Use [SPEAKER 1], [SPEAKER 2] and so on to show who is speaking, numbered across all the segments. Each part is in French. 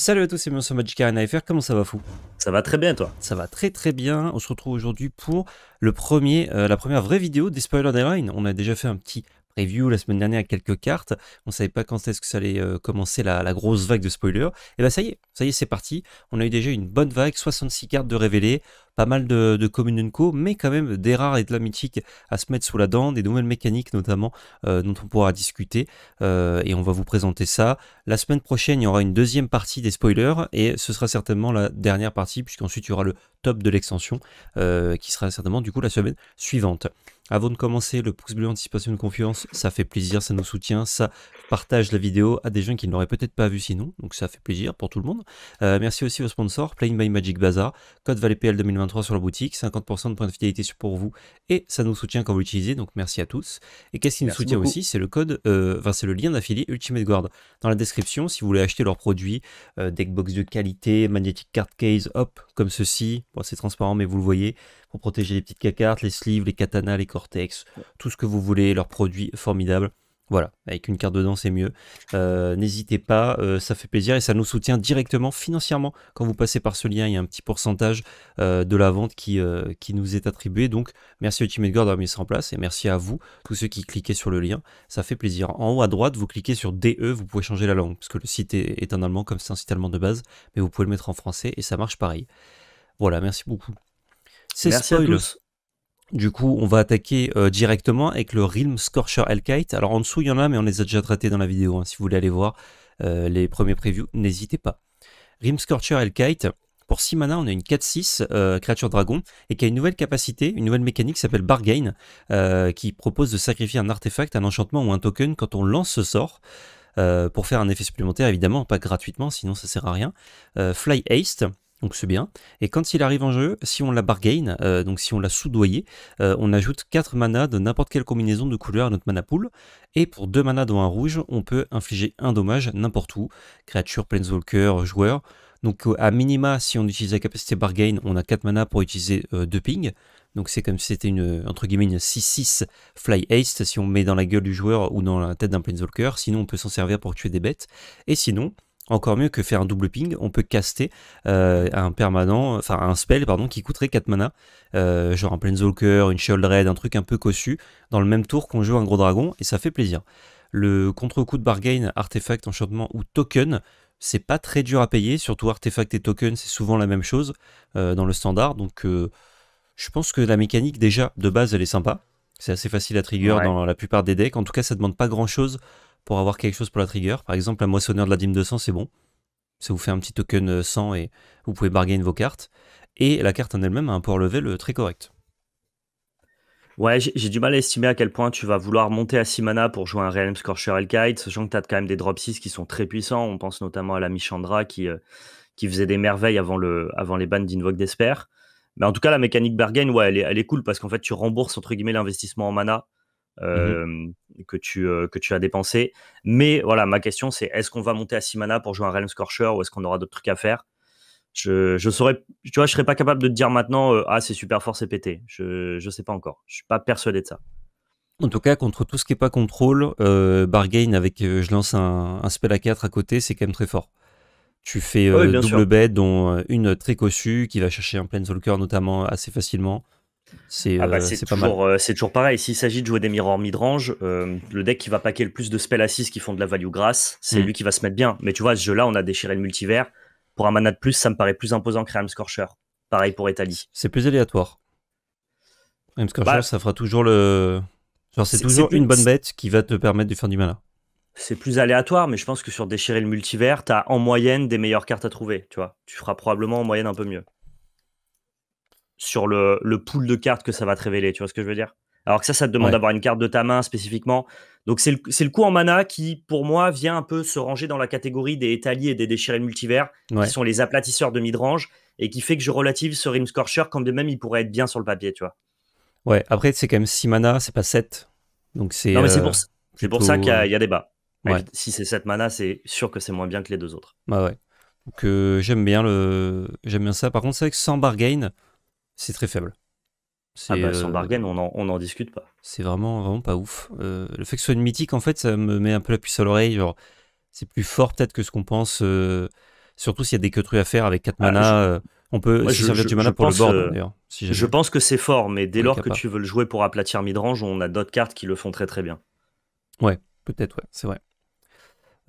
[SPEAKER 1] Salut à tous c'est Monsieur sur Magic Arena FR, comment ça va fou Ça va très bien toi Ça va très très bien, on se retrouve aujourd'hui pour le premier, euh, la première vraie vidéo des spoilers deadline. On a déjà fait un petit preview la semaine dernière à quelques cartes, on savait pas quand est-ce que ça allait euh, commencer la, grosse vague de spoilers. Et bah ça y est, ça y est c'est parti, on a eu déjà une bonne vague, 66 cartes de révélées, pas mal de, de co, mais quand même des rares et de la mythique à se mettre sous la dent, des nouvelles mécaniques notamment euh, dont on pourra discuter euh, et on va vous présenter ça. La semaine prochaine, il y aura une deuxième partie des spoilers et ce sera certainement la dernière partie puisqu'ensuite il y aura le top de l'extension euh, qui sera certainement du coup la semaine suivante. Avant de commencer, le pouce bleu anticipation de confiance, ça fait plaisir, ça nous soutient, ça partage la vidéo à des gens qui n'auraient peut-être pas vu sinon, donc ça fait plaisir pour tout le monde. merci aussi aux sponsors, Playing by Magic Bazaar, Code Valley PL 2020 sur la boutique, 50% de points de fidélité pour vous et ça nous soutient quand vous l'utilisez, donc merci à tous. Et qu'est-ce qui nous soutient aussi C'est le code, euh, enfin c'est le lien d'affilié Ultimate Guard dans la description si vous voulez acheter leurs produits, deck euh, deckbox de qualité, magnetic card case, hop, comme ceci. Bon, c'est transparent mais vous le voyez pour protéger les petites cartes, les sleeves, les katanas, les cortex, tout ce que vous voulez, leurs produits formidables. Voilà, avec une carte dedans, c'est mieux. Euh, n'hésitez pas, euh, ça fait plaisir et ça nous soutient directement financièrement. Quand vous passez par ce lien, il y a un petit pourcentage euh, de la vente qui, qui nous est attribué. Donc, merci à Edgar d'avoir mis ça en place et merci à vous, tous ceux qui cliquez sur le lien. Ça fait plaisir. En haut à droite, vous cliquez sur DE, vous pouvez changer la langue, parce que le site est, en allemand, comme c'est un site allemand de base, mais vous pouvez le mettre en français et ça marche pareil. Voilà, merci beaucoup. C'est Sérieux. À du coup, on va attaquer euh, directement avec le Realm Scorcher Elkite. Alors en dessous, il y en a, mais on les a déjà traités dans la vidéo. Hein, si vous voulez aller voir euh, les premiers previews, n'hésitez pas. Realm Scorcher Elkite. pour 6 mana, on a une 4-6 euh, créature dragon et qui a une nouvelle capacité, une nouvelle mécanique qui s'appelle Bargain, qui propose de sacrifier un artefact, un enchantement ou un token quand on lance ce sort. pour faire un effet supplémentaire, évidemment, pas gratuitement, sinon ça sert à rien. Fly Haste, donc c'est bien. Et quand il arrive en jeu, si on la bargain, euh, donc si on l'a soudoyé, euh, on ajoute 4 manas de n'importe quelle combinaison de couleurs à notre mana pool. Et pour 2 manas dans un rouge, on peut infliger un dommage n'importe où, créature, planeswalker, joueur. Donc euh, à minima, si on utilise la capacité bargain, on a 4 manas pour utiliser 2 ping. Donc c'est comme si c'était une, entre guillemets, une 6-6 fly haste, si on met dans la gueule du joueur ou dans la tête d'un planeswalker. Sinon, on peut s'en servir pour tuer des bêtes. Et sinon, encore mieux que faire un double ping, on peut caster euh, un permanent, enfin un spell pardon, qui coûterait 4 mana, euh, genre un Planeswalker, une Shield Red, un truc un peu cossu, dans le même tour qu'on joue un gros dragon, et ça fait plaisir. Le contre-coup de bargain, artefact, enchantement ou token, c'est pas très dur à payer, surtout artefact et token, c'est souvent la même chose euh, dans le standard, donc je pense que la mécanique déjà de base elle est sympa, c'est assez facile à trigger dans la plupart des decks, en tout cas ça demande pas grand chose pour avoir quelque chose pour la trigger. Par exemple, la moissonneur de la dîme de sang, c'est bon. Ça vous fait un petit token 100 euh, et vous pouvez bargain vos cartes. Et la carte en elle-même a un power level euh, très
[SPEAKER 2] correct. Ouais, j'ai du mal à estimer à quel point tu vas vouloir monter à 6 mana pour jouer un Realm Scorcher Elkite, sachant que tu as quand même des drops 6 qui sont très puissants. On pense notamment à la Michandra qui, euh, qui faisait des merveilles avant, le, avant les bans d'Invoke d'Esper. Mais en tout cas, la mécanique bargain, ouais, elle est, cool parce qu'en fait, tu rembourses entre guillemets l'investissement en mana Mmh. Euh, que, tu, euh, que tu as dépensé. Mais voilà, ma question, c'est est-ce qu'on va monter à 6 mana pour jouer un Realm Scorcher ou est-ce qu'on aura d'autres trucs à faire je, je tu vois, je serais pas capable de te dire maintenant, euh, ah, c'est super fort, c'est pété. Je, je sais pas encore. Je suis pas persuadé de ça.
[SPEAKER 1] En tout cas, contre tout ce qui est pas contrôle, bargain avec, je lance un, spell à 4 à côté, c'est quand même très fort. Tu fais ah double bête dont une très cossue qui va chercher un Planeswalker notamment assez facilement. C'est ah bah, euh, toujours,
[SPEAKER 2] euh, C'est toujours pareil. S'il s'agit de jouer des mirrors midrange, euh, le deck qui va paquer le plus de spells à 6 qui font de la value grâce, c'est mm. lui qui va se mettre bien. Mais tu vois, ce jeu-là, on a déchiré le multivers. Pour un mana de plus, ça me paraît plus imposant que Realm Scorcher. Pareil pour Etali. C'est plus aléatoire. Realm Scorcher, bah,
[SPEAKER 1] ça fera toujours le. Genre, c'est toujours une bonne bête qui va te permettre de faire du mana.
[SPEAKER 2] C'est plus aléatoire, mais je pense que sur déchirer le multivers, t'as en moyenne des meilleures cartes à trouver. Tu vois, tu feras probablement en moyenne un peu mieux sur le, le pool de cartes que ça va te révéler. Tu vois ce que je veux dire Alors que ça, ça te demande d'avoir une carte de ta main spécifiquement. Donc c'est le, le, coup en mana qui, pour moi, vient un peu se ranger dans la catégorie des étaliers et des déchirés multivers, qui sont les aplatisseurs de midrange, et qui fait que je relative ce Rim Scorcher quand même il pourrait être bien sur le papier, tu vois.
[SPEAKER 1] Ouais, après c'est quand même 6 mana, c'est pas 7. Donc c'est Non mais c'est euh, pour, ça qu'il y, a des bas
[SPEAKER 2] Si c'est 7 mana, c'est sûr que c'est moins bien que les deux autres.
[SPEAKER 1] Bah ouais. Donc euh, j'aime bien le j'aime bien ça. Par contre, c'est vrai que sans bargain, c'est très faible. Ah bah, euh, Bargain,
[SPEAKER 2] on n'en en discute pas.
[SPEAKER 1] C'est vraiment, vraiment pas ouf. Euh, le fait que ce soit une mythique, en fait, ça me met un peu la puce à l'oreille. c'est plus fort peut-être que ce qu'on pense. Euh, surtout s'il y a des truies à faire avec 4 ah, mana. On peut servir du mana pour le board d'ailleurs. je
[SPEAKER 2] pense que c'est fort, mais dès lors que tu veux le jouer pour aplatir midrange, on a d'autres cartes qui le font très très bien.
[SPEAKER 1] Ouais, peut-être, ouais, c'est vrai.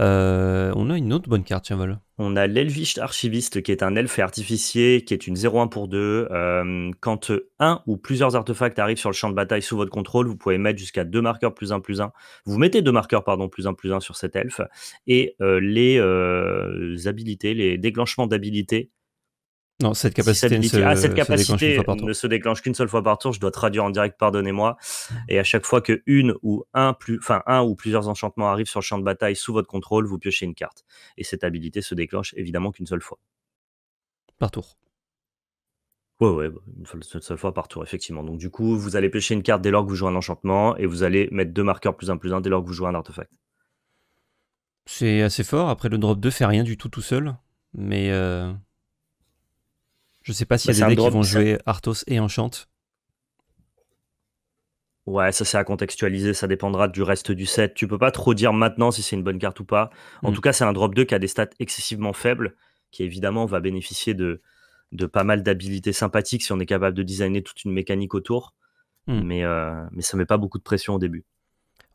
[SPEAKER 1] Euh, on a une autre bonne carte, tiens, voilà.
[SPEAKER 2] On a l'Elvish archiviste qui est un elfe artificier, qui est une 0-1 pour 2. Euh, quand un ou plusieurs artefacts arrivent sur le champ de bataille sous votre contrôle, vous pouvez mettre jusqu'à deux marqueurs plus 1 plus 1. Vous mettez deux marqueurs, pardon, plus 1 plus 1 sur cet elfe. Et euh, les habilités, les déclenchements d'habilités non, cette capacité, ah, cette, ne, se, capacité ne se déclenche qu'une seule fois par tour. Je dois traduire en direct, pardonnez-moi. Et à chaque fois que une ou un, plus, enfin, un ou plusieurs enchantements arrivent sur le champ de bataille sous votre contrôle, vous piochez une carte. Et cette habilité se déclenche évidemment qu'une seule fois. Par tour. Ouais, ouais, bah, une seule, fois par tour, effectivement. Donc, du coup, vous allez piocher une carte dès lors que vous jouez un enchantement et vous allez mettre deux marqueurs plus un plus un dès lors que vous jouez un artefact.
[SPEAKER 1] C'est assez fort. Après, le drop 2 fait rien du tout tout seul.
[SPEAKER 2] Mais. Euh,
[SPEAKER 1] je sais pas s'il y a bah, des decks qui vont jouer Arthos et Enchant.
[SPEAKER 2] Ouais, ça c'est à contextualiser, ça dépendra du reste du set. Tu peux pas trop dire maintenant si c'est une bonne carte ou pas. En hmm. tout cas, c'est un drop 2 qui a des stats excessivement faibles, qui évidemment va bénéficier de, pas mal d'habilités sympathiques si on est capable de designer toute une mécanique autour. Hmm. Mais, ça euh, mais ça met pas beaucoup de pression au début.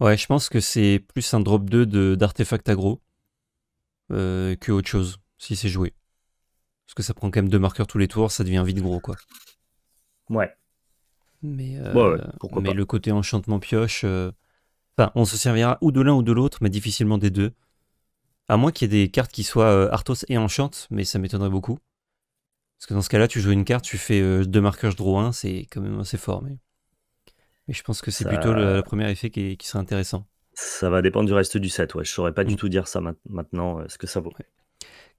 [SPEAKER 1] Ouais, je pense que c'est plus un drop 2 d'artefact aggro euh, que autre chose, si c'est joué. Parce que ça prend quand même deux marqueurs tous les tours, ça devient vite gros, quoi. Ouais. Mais, euh, mais le côté enchantement pioche, euh, enfin, on se servira ou de l'un ou de l'autre, mais difficilement des deux. À moins qu'il y ait des cartes qui soient euh, Arthos et Enchante, mais ça m'étonnerait beaucoup. Parce que dans ce cas-là, tu joues une carte, tu fais euh, deux marqueurs, je draw un, c'est quand même assez fort. Mais, je pense que c'est plutôt le, premier effet qui, sera serait intéressant.
[SPEAKER 2] Ça va dépendre du reste du set, ouais. Je saurais pas du mm. tout dire ça maintenant, ce que ça vaut.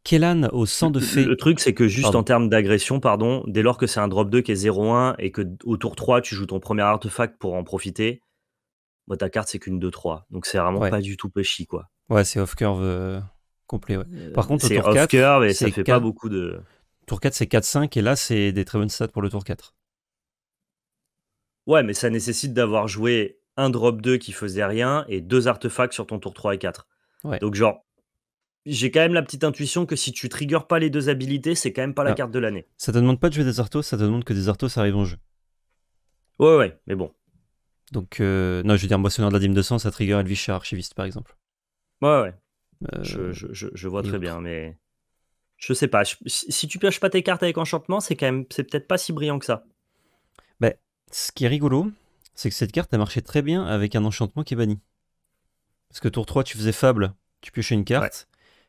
[SPEAKER 1] Kellan au sang de fée. Le truc, c'est que juste en
[SPEAKER 2] termes d'agression, pardon, dès lors que c'est un drop 2 qui est 0-1 et que au tour 3, tu joues ton premier artefact pour en profiter, ta carte, c'est qu'une 2-3. Donc c'est vraiment pas du tout pushy, quoi.
[SPEAKER 1] Ouais, c'est off-curve euh, complet. Euh, Par contre, C'est off-curve et pas beaucoup de. Tour 4, c'est 4-5 et là, c'est des très bonnes stats pour le tour 4.
[SPEAKER 2] Ouais, mais ça nécessite d'avoir joué un drop 2 qui faisait rien et deux artefacts sur ton tour 3 et 4. Ouais. Donc, genre, j'ai quand même la petite intuition que si tu triggers pas les deux habilités, c'est quand même pas la ah. carte de l'année.
[SPEAKER 1] Ça te demande pas de jouer des artos, ça te demande que des Arthos arrivent en jeu. Ouais, ouais, mais bon. Donc, euh, non, je veux dire, Moissonneur de la Dîme de Sang, ça trigger Elvish chez
[SPEAKER 2] Archiviste, par exemple. Ouais, ouais. Euh, je, je, je, vois très bien, mais. Je sais pas. si tu pioches pas tes cartes avec enchantement, c'est quand même. C'est peut-être pas si brillant que ça.
[SPEAKER 1] Bah, ce qui est rigolo, c'est que cette carte a marché très bien avec un enchantement qui est banni. Parce que tour 3, tu faisais Fable, tu piochais une carte.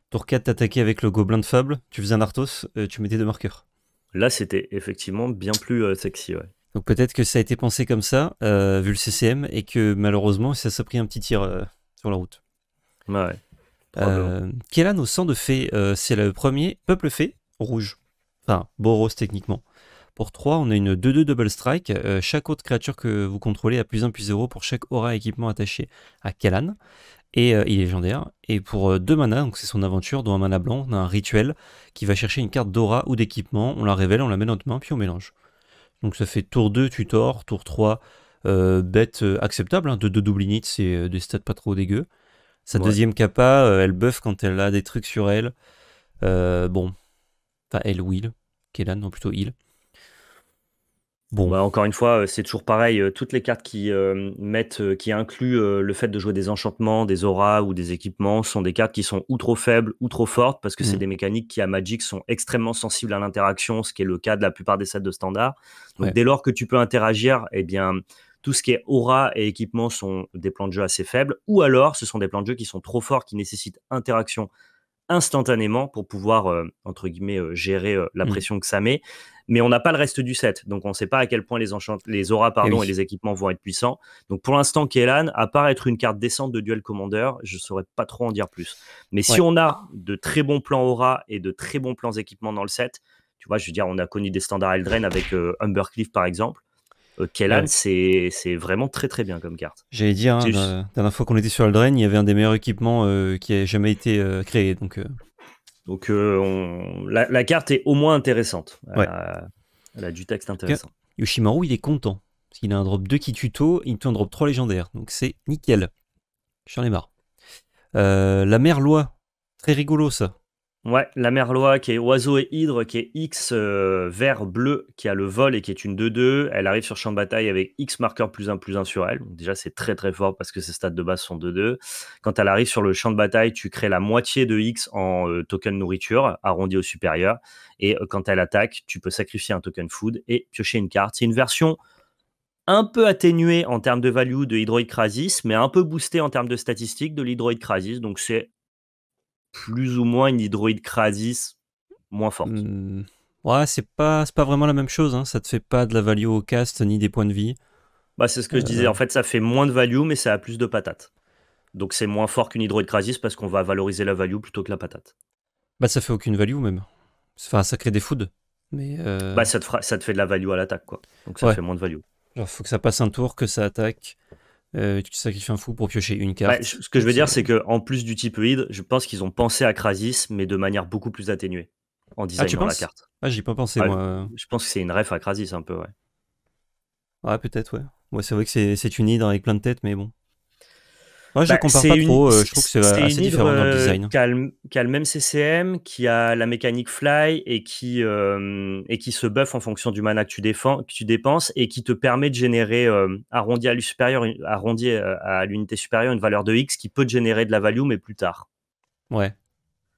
[SPEAKER 1] Tour 4, t'attaquais avec le gobelin de fable, tu faisais un Arthos, euh, tu mettais deux marqueurs.
[SPEAKER 2] Là, c'était effectivement bien plus euh, sexy,
[SPEAKER 1] Donc peut-être que ça a été pensé comme ça, euh, vu le CCM, et que malheureusement, ça s'est pris un petit tir sur la route. Ouais. Kélan au sang de fée, c'est le premier peuple fée rouge. Enfin, Boros techniquement. Pour 3, on a une 2-2 double strike. chaque autre créature que vous contrôlez a plus 1 plus 0 pour chaque aura équipement attaché à Kalan. Et euh, il est légendaire. Et pour euh, deux manas, donc c'est son aventure, dont un mana blanc, on a un rituel qui va chercher une carte d'aura ou d'équipement, on la révèle, on la met dans notre main, puis on mélange. Donc ça fait tour 2, tutor, tour 3, euh, bête acceptable, hein, de 2 double init, c'est des stats pas trop dégueu. Sa deuxième capa, elle buff quand elle a des trucs sur elle. bon,
[SPEAKER 2] enfin elle will, qui non plutôt il. Bon, bah, encore une fois, euh, c'est toujours pareil. Euh, toutes les cartes qui euh, mettent, qui incluent le fait de jouer des enchantements, des auras ou des équipements sont des cartes qui sont ou trop faibles ou trop fortes parce que c'est mm. des mécaniques qui à Magic sont extrêmement sensibles à l'interaction, ce qui est le cas de la plupart des sets de standard. Donc dès lors que tu peux interagir, eh bien tout ce qui est aura et équipement sont des plans de jeu assez faibles ou alors ce sont des plans de jeu qui sont trop forts qui nécessitent interaction instantanément pour pouvoir, euh, entre guillemets, euh, gérer euh, la mmh. pression que ça met. Mais on n'a pas le reste du set, donc on ne sait pas à quel point les, les auras eh pardon, et, les équipements vont être puissants. Donc pour l'instant, Kélan, à part être une carte décente de Duel commandeur, je ne saurais pas trop en dire plus. Mais si on a de très bons plans aura et de très bons plans équipements dans le set, tu vois, je veux dire, on a connu des standards Eldraine avec Humbercliff par exemple. Euh, Kellan, c'est, vraiment très très bien comme carte. J'allais dire, hein, la
[SPEAKER 1] dernière fois qu'on était sur Aldrain, il y avait un des meilleurs équipements euh, qui ait jamais été euh, créé. Donc, la,
[SPEAKER 2] carte est au moins intéressante. Elle, a, du texte intéressant.
[SPEAKER 1] Yoshimaru, il est content. Parce qu'il a un drop 2 qui tuto, il tue un drop 3 légendaire. Donc c'est nickel. J'en ai marre. la loi, très rigolo ça.
[SPEAKER 2] Ouais, la merlois qui est oiseau et hydre, qui est X euh, vert bleu, qui a le vol et qui est une 2-2. Elle arrive sur champ de bataille avec X marqueur plus 1 plus 1 sur elle. déjà, c'est très très fort parce que ses stats de base sont 2-2. Quand elle arrive sur le champ de bataille, tu crées la moitié de X en euh, token nourriture, arrondi au supérieur. Et euh, quand elle attaque, tu peux sacrifier un token food et piocher une carte. C'est une version un peu atténuée en termes de value de Hydroid Crasis, mais un peu boostée en termes de statistiques de l'Hydroid Crasis. Donc c'est plus ou moins une hydroïde Crasis moins forte. Hmm.
[SPEAKER 1] Ouais, c'est pas, pas vraiment la même chose. Hein. Ça te fait pas de la value au cast ni des points de vie.
[SPEAKER 2] Bah, c'est ce que je euh, disais. En fait, ça fait moins de value, mais ça a plus de patates. Donc c'est moins fort qu'une hydroïde Crasis parce qu'on va valoriser la value plutôt que la patate.
[SPEAKER 1] Bah, ça fait aucune value même. Enfin, ça crée des foods. Mais euh, bah,
[SPEAKER 2] ça te, ça te fait de la value à l'attaque, quoi. Donc ça fait moins de value.
[SPEAKER 1] Il faut que ça passe un tour, que ça attaque, euh, tu sacrifies un fou pour piocher une bah, carte. ce que je veux dire, c'est
[SPEAKER 2] que en plus du type hydre, je pense qu'ils ont pensé à crasis mais de manière beaucoup plus atténuée en designant ah, la carte. Ah, j'y ai pas pensé, ah, moi. Je pense que c'est une ref à Krasis, un peu, ouais.
[SPEAKER 1] Ouais, peut-être, ouais. ouais c'est vrai que c'est une hydre avec plein de têtes, mais bon. Moi je bah, compare pas trop. Euh, je trouve que c'est euh, assez différent dans le euh, design.
[SPEAKER 2] Qui a même CCM, qui a la mécanique fly et qui, et qui se buff en fonction du mana que tu, défends, que tu dépenses et qui te permet de générer, arrondi à l'unité supérieure, arrondi à l'unité supérieure, une valeur de X qui peut te générer de la value, mais plus tard. Ouais.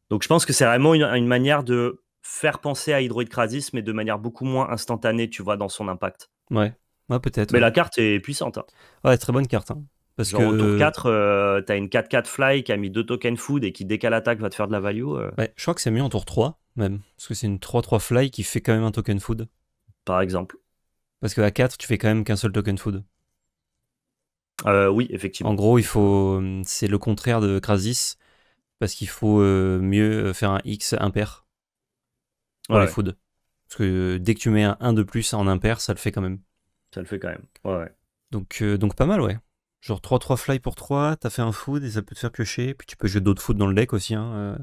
[SPEAKER 2] Donc je pense que c'est vraiment une, manière de faire penser à Hydroid Crasis, mais de manière beaucoup moins instantanée, tu vois, dans son impact. Ouais, peut-être. Mais la carte est puissante. Hein.
[SPEAKER 1] Ouais, très bonne carte. Hein. Parce Genre que... tour
[SPEAKER 2] euh, 4, t'as une 4-4 fly qui a mis deux tokens food et qui, dès qu'elle attaque, va te faire de la value. Euh.
[SPEAKER 1] je crois que c'est mieux en tour 3, même. Parce que c'est une 3-3 fly qui fait quand même un token food. Par exemple. Parce qu'à 4, tu fais quand même qu'un seul token food. Euh, oui, effectivement. En gros, il faut. C'est le contraire de Krasis. Parce qu'il faut mieux faire un X impair pour les food. Parce que dès que tu mets un 1 de plus en impair, ça le fait quand même. Ça le fait quand même. Ouais, Donc, donc pas mal, ouais. Genre 3-3 fly pour 3, t'as fait un food et ça
[SPEAKER 2] peut te faire piocher. Puis
[SPEAKER 1] tu peux jouer d'autres foods dans le deck aussi. Hein, euh.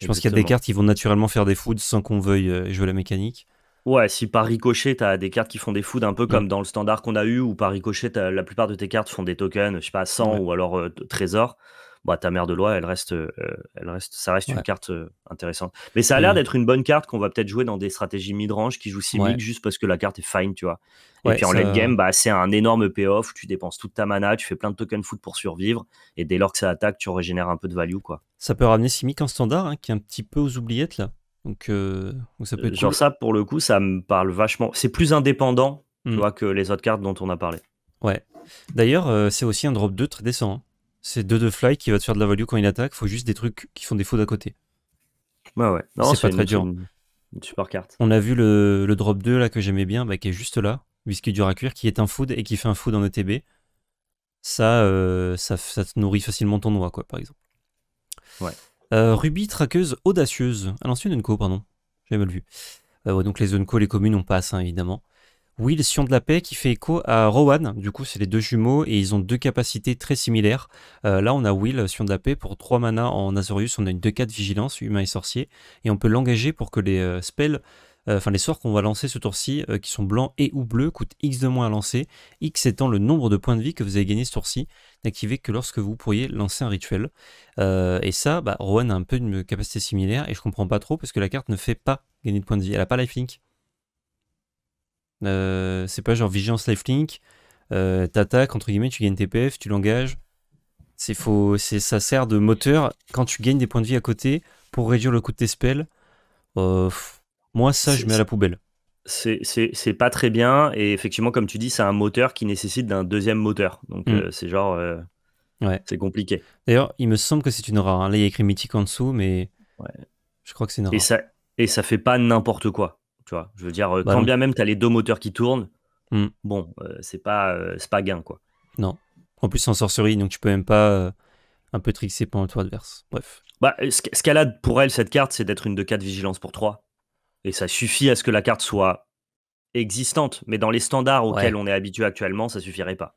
[SPEAKER 1] je pense qu'il y a des cartes qui vont naturellement faire des foods sans qu'on veuille euh, jouer la mécanique.
[SPEAKER 2] Ouais, si par ricochet, t'as des cartes qui font des food un peu mm. comme dans le standard qu'on a eu, ou par ricochet, la plupart de tes cartes font des tokens, je sais pas, 100 ou alors euh, trésors. trésor bah, ta mère de loi, elle reste, euh, elle reste, ça reste une carte euh, intéressante. Mais ça a l'air mmh. d'être une bonne carte qu'on va peut-être jouer dans des stratégies mid-range qui jouent Simic juste parce que la carte est fine, tu vois. Et puis en late game, bah, c'est un énorme payoff. Tu dépenses toute ta mana, tu fais plein de token foot pour survivre. Et dès lors que ça attaque, tu régénères un peu de value, quoi.
[SPEAKER 1] Ça peut ramener Simic en standard, hein, qui est un petit peu aux oubliettes, là. Donc, euh, ça peut être Genre, ça,
[SPEAKER 2] pour le coup, ça me parle vachement. C'est plus indépendant, mmh. que les autres cartes dont on a parlé.
[SPEAKER 1] Ouais. D'ailleurs, c'est aussi un drop 2 très décent. Hein. C'est 2 de fly qui va te faire de la value quand il attaque. Faut juste des trucs qui font des foods à côté. Bah ouais, ouais. c'est pas très dur. carte. On a vu le, drop 2 là que j'aimais bien, bah, qui est juste là. Whisky dur à cuire, qui est un food et qui fait un food en ETB. Ça, euh, ça, ça, te nourrit facilement ton noix, quoi, par exemple. Ouais. Euh, Ruby, traqueuse audacieuse. À une Unco, pardon. J'avais mal vu. Euh, donc les Unco, les communes, on passe, hein, évidemment. Will, Sion de la Paix qui fait écho à Rowan. Du coup, c'est les deux jumeaux et ils ont deux capacités très similaires. Euh, là, on a Will, Sion de la Paix, pour 3 mana en Azorius. On a une 2-4 vigilance, humain et sorcier. Et on peut l'engager pour que les euh, spells, euh, enfin les sorts qu'on va lancer ce tour-ci, qui sont blancs et ou bleus, coûtent X de moins à lancer. X étant le nombre de points de vie que vous avez gagné ce tour-ci, que lorsque vous pourriez lancer un rituel. et ça, bah, Rowan a un peu une capacité similaire et je comprends pas trop parce que la carte ne fait pas gagner de points de vie. Elle n'a pas lifelink. Euh, c'est pas genre vigilance lifelink, euh, t'attaques, entre guillemets, tu gagnes tes PF, tu l'engages. C'est faux, c'est, ça sert de moteur quand tu gagnes des points de vie à côté pour réduire le coût de tes spells. Euh, moi, ça, je mets à la poubelle.
[SPEAKER 2] C'est pas très bien. Et effectivement, comme tu dis, c'est un moteur qui nécessite d'un deuxième moteur. Donc, hmm. c'est genre. ouais. C'est compliqué.
[SPEAKER 1] D'ailleurs, il me semble que c'est une rare. Hein. Là, il y a écrit mythique en dessous, mais. Je crois que c'est une rare. Et ça,
[SPEAKER 2] et ça fait pas n'importe quoi. Tu vois, je veux dire, euh, bah quand bien même tu as les deux moteurs qui tournent, mm. bon, euh, euh, c'est pas, gain, quoi.
[SPEAKER 1] Non. En plus, c'est en sorcerie, donc tu peux même pas un peu trixer pendant le tour adverse.
[SPEAKER 2] Bref. Bah, ce qu'elle a pour elle, cette carte, c'est d'être une de 4 vigilance pour 3. Et ça suffit à ce que la carte soit existante. Mais dans les standards auxquels on est habitué actuellement, ça suffirait pas.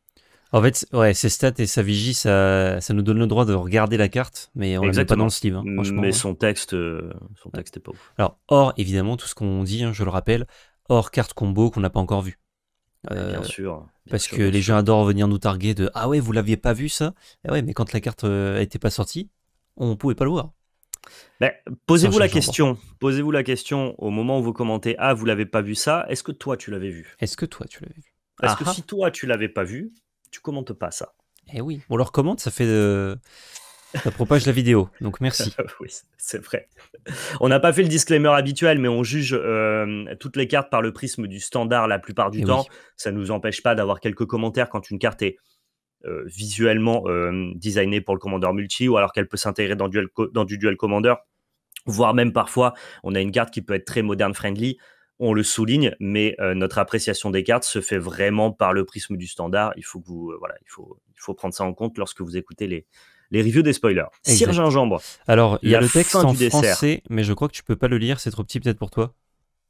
[SPEAKER 1] En fait, ouais, ses stats et sa vigie, ça, ça nous donne le droit de regarder la carte, mais on ne la pas dans le sleeve. Hein, mais son texte, euh, son texte est pas ouf. Alors, or, évidemment, tout ce qu'on dit, hein, je le rappelle, hors carte combo qu'on n'a pas encore vu. Ah, bien euh, sûr. parce que les gens adorent venir nous targuer de Ah ouais, vous l'aviez pas vu ça eh Ouais, mais quand la carte n'était euh, pas sortie, on pouvait pas le voir.
[SPEAKER 2] Ben, posez-vous la question. Posez-vous la question au moment où vous commentez Ah, vous l'avez pas vu ça. Est-ce que toi tu l'avais vu Est-ce que toi tu l'avais vu Parce ce que ah si ah. toi tu l'avais pas vu, tu commentes pas ça.
[SPEAKER 1] Eh oui. On leur commente, ça fait. De... Euh, ça propage la vidéo, donc merci.
[SPEAKER 2] oui, c'est vrai. On n'a pas fait le disclaimer habituel, mais on juge euh, toutes les cartes par le prisme du standard la plupart du eh temps. Ça ne nous empêche pas d'avoir quelques commentaires quand une carte est euh, visuellement designée pour le commandeur multi ou alors qu'elle peut s'intégrer dans, dans, du duel commander, voire même parfois, on a une carte qui peut être très moderne friendly on le souligne, mais euh, notre appréciation des cartes se fait vraiment par le prisme du standard. Il faut que vous, euh, voilà, il faut, prendre ça en compte lorsque vous écoutez les, les reviews des spoilers. Sir Gingembre. Alors, il y a le texte en français,
[SPEAKER 1] mais je crois que tu peux pas le lire, c'est trop petit
[SPEAKER 2] peut-être pour toi.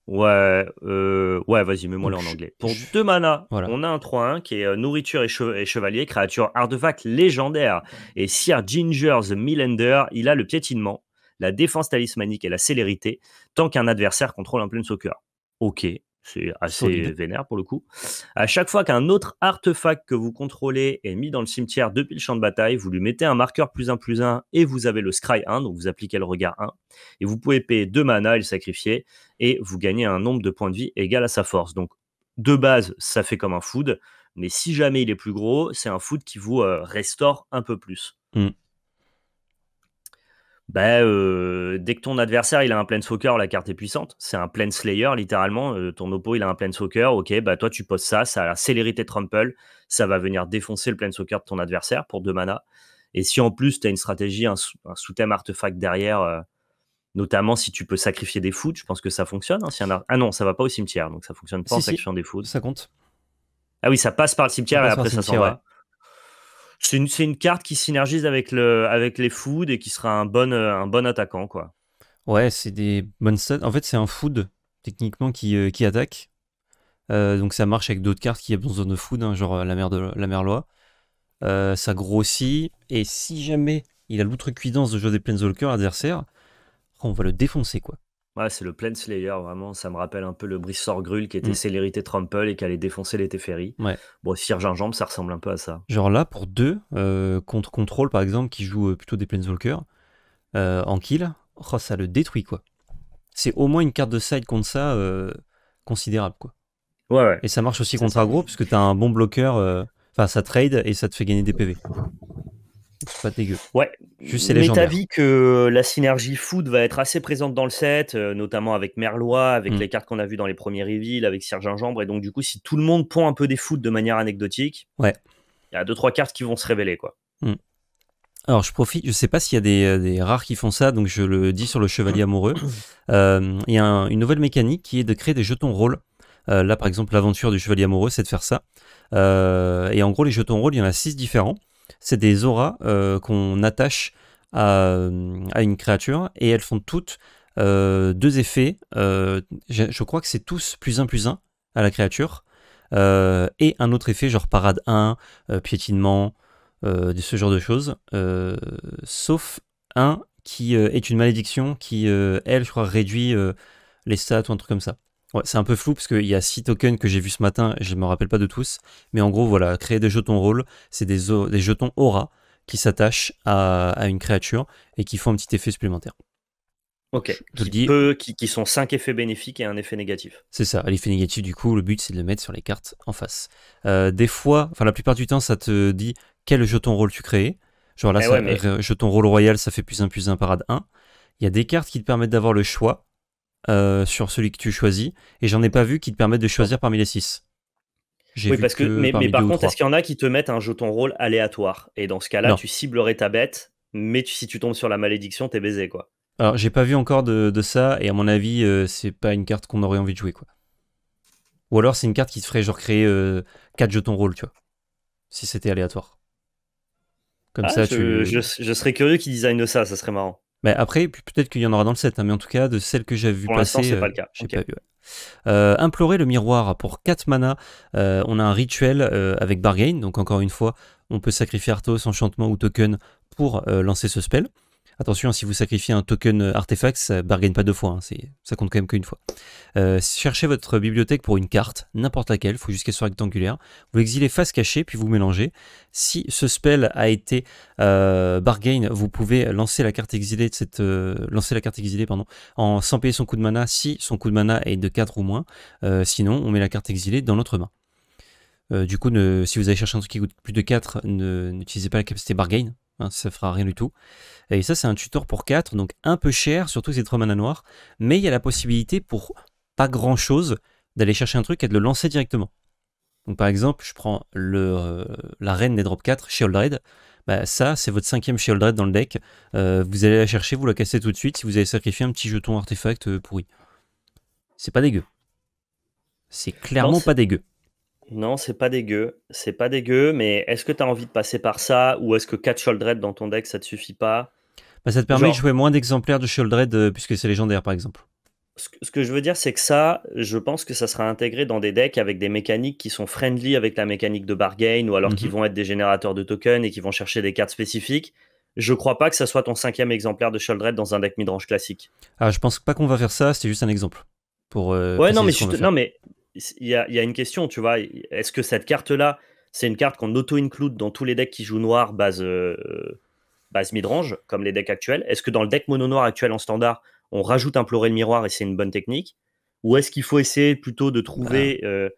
[SPEAKER 2] Ouais, euh, ouais vas-y, mets-moi le en anglais. Pour deux manas, on a un 3-1 qui est nourriture et, chevalier, créature artefact légendaire. Et Sir Ginger the Millender, il a le piétinement, la défense talismanique et la célérité, tant qu'un adversaire contrôle un soccer. Ok, c'est assez vénère pour le coup. À chaque fois qu'un autre artefact que vous contrôlez est mis dans le cimetière depuis le champ de bataille, vous lui mettez un marqueur plus 1 plus 1 et vous avez le scry 1, donc vous appliquez le regard 1. Et vous pouvez payer 2 mana et le sacrifier, et vous gagnez un nombre de points de vie égal à sa force. Donc de base, ça fait comme un food, mais si jamais il est plus gros, c'est un food qui vous euh, restaure un peu plus. Mmh. Ben dès que ton adversaire il a un plein soccer, la carte est puissante. C'est un plain slayer littéralement. Euh, ton oppo il a un plein soccer, ok, bah toi tu poses ça, ça a la célérité trumple, ça va venir défoncer le plein soccer de ton adversaire pour deux mana. Et si en plus tu as une stratégie, un, sous-thème artefact derrière, euh, notamment si tu peux sacrifier des foot, je pense que ça fonctionne. Hein, si ah non, ça va pas au cimetière, donc ça fonctionne pas en sacrifiant des foot. Ça compte. Ah oui, ça passe par le cimetière et après ça s'en va. C'est une, carte qui synergise avec, les foods et qui sera euh, un bon, attaquant. quoi.
[SPEAKER 1] Ouais, c'est des bonnes stats. En fait, c'est un food techniquement qui, euh, attaque. Euh, donc ça marche avec d'autres cartes qui ont besoin de food, hein, genre la mer de la merloi. ça grossit et si jamais il a l'outrecuidance de jouer des Planeswalkers adversaire, on va le défoncer quoi.
[SPEAKER 2] Ouais, c'est le Plainslayer vraiment. Ça me rappelle un peu le Brissor Grul qui était mm. Célérité Trample et qui allait défoncer les Teferi. Ouais. Bon, Sir Gingembre, ça ressemble un peu à ça.
[SPEAKER 1] Genre là, pour deux, euh, contre Control, par exemple, qui joue euh, plutôt des Planeswalkers, euh, en kill, oh, ça le détruit, quoi. C'est au moins une carte de side contre ça considérable, quoi. Ouais, ouais. Et ça marche aussi contre aggro, puisque t'as un bon bloqueur, enfin, ça trade et ça te fait gagner des PV. C'est pas dégueu. Ouais.
[SPEAKER 2] Juste Mais t'as vu que la synergie food va être assez présente dans le set, euh, notamment avec Merlois, avec mm. les cartes qu'on a vues dans les premiers reveals, avec Sergent Gingembre. Et donc, du coup, si tout le monde pond un peu des food de manière anecdotique, ouais, il y a deux, trois cartes qui vont se révéler, quoi.
[SPEAKER 1] Mm. Alors je profite, je sais pas s'il y a euh, des, rares qui font ça, donc je le dis sur le chevalier amoureux. Euh, il y a une nouvelle mécanique qui est de créer des jetons rôle. là par exemple l'aventure du chevalier amoureux c'est de faire ça. et en gros les jetons rôle, il y en a six différents c'est des auras euh, qu'on attache à, une créature et elles font toutes euh, deux effets. Euh, je, crois que c'est tous plus 1 plus 1 à la créature et un autre effet, genre parade 1, piétinement, ce genre de choses. sauf un qui est une malédiction qui, elle, je crois, réduit les stats ou un truc comme ça. Ouais, c'est un peu flou parce qu'il y a 6 tokens que j'ai vus ce matin, je ne me rappelle pas de tous. Mais en gros, voilà, créer des jetons rôle, c'est des, des, jetons aura qui s'attachent à, une créature et qui font un petit effet supplémentaire.
[SPEAKER 2] Ok, je qui, dis... qui, sont 5 effets bénéfiques et un effet négatif.
[SPEAKER 1] C'est ça, l'effet négatif, du coup, le but c'est de le mettre sur les cartes en face. Euh, des fois, enfin la plupart du temps, ça te dit quel jeton rôle tu crées. Genre là, eh jeton rôle royal, ça fait plus 1 plus 1 parade 1. Il y a des cartes qui te permettent d'avoir le choix euh, sur celui que tu choisis, et j'en ai pas vu qui te permettent de choisir parmi les 6 Oui, parce que, mais, par contre, est-ce qu'il
[SPEAKER 2] y en a qui te mettent un jeton rôle aléatoire Et dans ce cas-là, tu ciblerais ta bête, mais si tu tombes sur la malédiction, t'es baisé, quoi.
[SPEAKER 1] Alors, j'ai pas vu encore de, ça, et à mon avis, euh, c'est pas une carte qu'on aurait envie de jouer, quoi. Ou alors, c'est une carte qui te ferait genre créer 4 euh, jetons rôle, tu vois. Si c'était aléatoire.
[SPEAKER 2] Comme ah, ça, je, tu. serais curieux qu'ils designent ça, ça serait marrant.
[SPEAKER 1] Mais après, peut-être qu'il y en aura dans le set, hein, mais en tout cas, de celles que j'ai vu passer. c'est pas le euh, cas. vu, euh, implorer le miroir pour 4 mana. Euh, on a un rituel avec Bargain, donc encore une fois, on peut sacrifier Arthos, Enchantement ou Token pour lancer ce spell. Attention, hein, si vous sacrifiez un token artefact, ça pas deux fois, ça hein, ça compte quand même qu'une fois. Euh, cherchez votre bibliothèque pour une carte, n'importe laquelle, il faut juste qu'elle soit rectangulaire. Vous exilez face cachée, puis vous mélangez. Si ce spell a été euh, bargain, vous pouvez lancer la carte exilée, de cette, euh, lancer la carte exilée en, sans payer son coup de mana si son coup de mana est de 4 ou moins. sinon, on met la carte exilée dans notre main. du coup, si vous allez chercher un truc qui coûte plus de 4, n'utilisez pas la capacité bargain, Hein, ça fera rien du tout. Et ça, c'est un tutor pour 4, donc un peu cher, surtout c'est 3 à noirs. Mais il y a la possibilité pour pas grand chose d'aller chercher un truc et de le lancer directement. Donc par exemple, je prends le, euh, la reine des drop 4 chez Oldred. Bah, ça, c'est votre cinquième chez Red dans le deck. Euh, vous allez la chercher, vous la cassez tout de suite si vous avez sacrifié un petit jeton artefact euh, pourri. C'est pas dégueu. C'est clairement pas dégueu.
[SPEAKER 2] Non, c'est pas dégueu. C'est pas dégueu, mais est-ce que tu as envie de passer par ça ou est-ce que 4 Sholdred dans ton deck ça te suffit pas bah, Ça te permet de
[SPEAKER 1] jouer moins d'exemplaires de Sholdred euh, puisque c'est légendaire par exemple.
[SPEAKER 2] Ce que, je veux dire, c'est que ça, je pense que ça sera intégré dans des decks avec des mécaniques qui sont friendly avec la mécanique de bargain ou alors qui mhm. vont être des générateurs de tokens et qui vont chercher des cartes spécifiques. Je crois pas que ça soit ton cinquième exemplaire de Sholdred dans un deck midrange classique.
[SPEAKER 1] Ah, je pense pas qu'on va faire ça, c'est juste un exemple. Pour,
[SPEAKER 2] euh, ouais, non mais, non mais, il y, a, une question, tu vois. Est-ce que cette carte-là, c'est une carte qu'on auto-include dans tous les decks qui jouent noir base, euh, base midrange, comme les decks actuels Est-ce que dans le deck mono-noir actuel en standard, on rajoute un le miroir et c'est une bonne technique Ou est-ce qu'il faut essayer plutôt de trouver euh,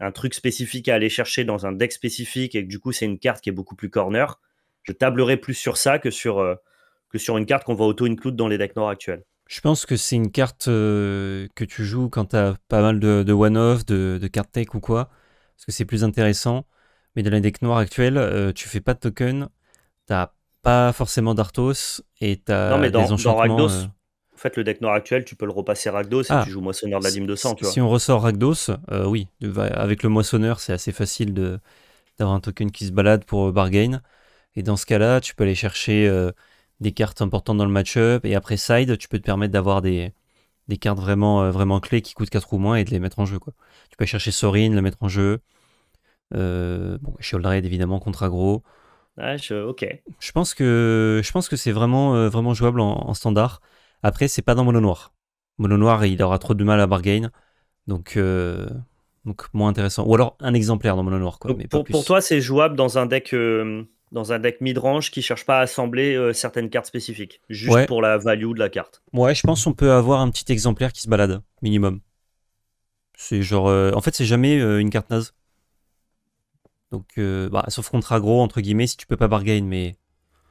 [SPEAKER 2] un truc spécifique à aller chercher dans un deck spécifique et que du coup, c'est une carte qui est beaucoup plus corner Je tablerai plus sur ça que sur, euh, que sur une carte qu'on va auto-include dans les decks noirs actuels.
[SPEAKER 1] Je pense que c'est une carte euh, que tu joues quand tu as pas mal de, one-off, de, de cartes tech ou quoi, parce que c'est plus intéressant. Mais dans la deck noire actuelle, euh, tu fais pas de token, t'as pas forcément d'Arthos et t'as non, mais dans, des enchantements. Ragdos, euh.
[SPEAKER 2] En fait, le deck noir actuel, tu peux le repasser Ragdos et ah. tu joues Moissonneur de la Dîme 200. Tu Si on
[SPEAKER 1] ressort Ragdos, oui, avec le Moissonneur, c'est assez facile de, d'avoir un token qui se balade pour bargain. Et dans ce cas-là, tu peux aller chercher des cartes importantes dans le match-up. Et après side, tu peux te permettre d'avoir des, cartes vraiment, euh, vraiment clés qui coûtent 4 ou moins et de les mettre en jeu. Quoi. Tu peux chercher Sorin, le mettre en jeu. Euh, bon, bah, raid évidemment, contre agro
[SPEAKER 2] ok.
[SPEAKER 1] Je pense que, je pense que c'est vraiment, euh, vraiment jouable en, standard. Après, c'est pas dans Mono Noir. Mono Noir, il aura trop de mal à bargain. Donc, euh, donc moins intéressant. Ou alors un exemplaire dans Mono Noir.
[SPEAKER 2] Quoi, mais pour, pour, toi, c'est jouable dans un deck dans un deck midrange qui cherche pas à assembler euh, certaines cartes spécifiques, juste pour la value de la carte.
[SPEAKER 1] Ouais, je pense qu'on peut avoir un petit exemplaire qui se balade, minimum. C'est genre. Euh, en fait, c'est jamais euh, une carte naze. Donc, bah, sauf contre aggro, entre guillemets, si tu peux pas bargain, mais.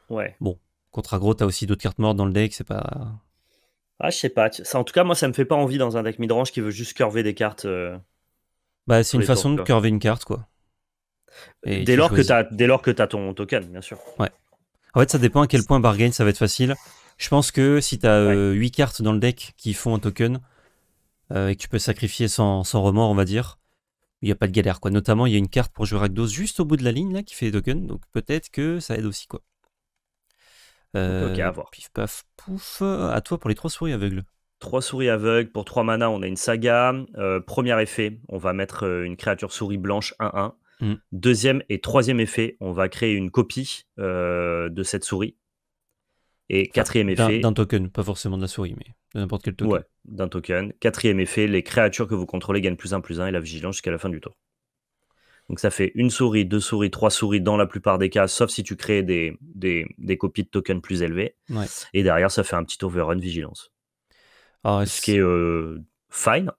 [SPEAKER 1] Ouais. Bon, contre aggro, t'as aussi d'autres cartes mortes dans le deck, c'est pas.
[SPEAKER 2] Ah, je sais pas. en tout cas, moi, ça me fait pas envie dans un deck midrange qui veut juste curver des cartes. Bah, c'est une façon de curver
[SPEAKER 1] une carte, quoi dès, lors que
[SPEAKER 2] as, dès lors que tu as ton token, bien sûr.
[SPEAKER 1] Ouais. En fait, ça dépend à quel point bargain ça va être facile. Je pense que si tu as 8 cartes dans le deck qui font un token euh, et que tu peux sacrifier sans, remords, on va dire, il n'y a pas de galère. quoi. Notamment, il y a une carte pour jouer Rakdos juste au bout de la ligne là, qui fait des tokens, donc peut-être que ça aide aussi. quoi. Euh, ok, à voir. pouf. À toi pour les 3 souris aveugles.
[SPEAKER 2] 3 souris aveugles, pour 3 mana, on a une saga. Euh, premier effet, on va mettre une créature souris blanche 1-1 Mm. Deuxième et troisième effet, on va créer une copie euh, de cette souris. Et quatrième effet. D'un token, pas forcément de la souris, mais de n'importe quel token. Ouais, d'un token. Quatrième effet, les créatures que vous contrôlez gagnent plus 1 plus 1 et la vigilance jusqu'à la fin du tour. Donc ça fait une souris, deux souris, trois souris dans la plupart des cas, sauf si tu crées des, des, copies de tokens plus élevées. Et derrière, ça fait un petit overrun vigilance. Ah, ce qui est euh, fine,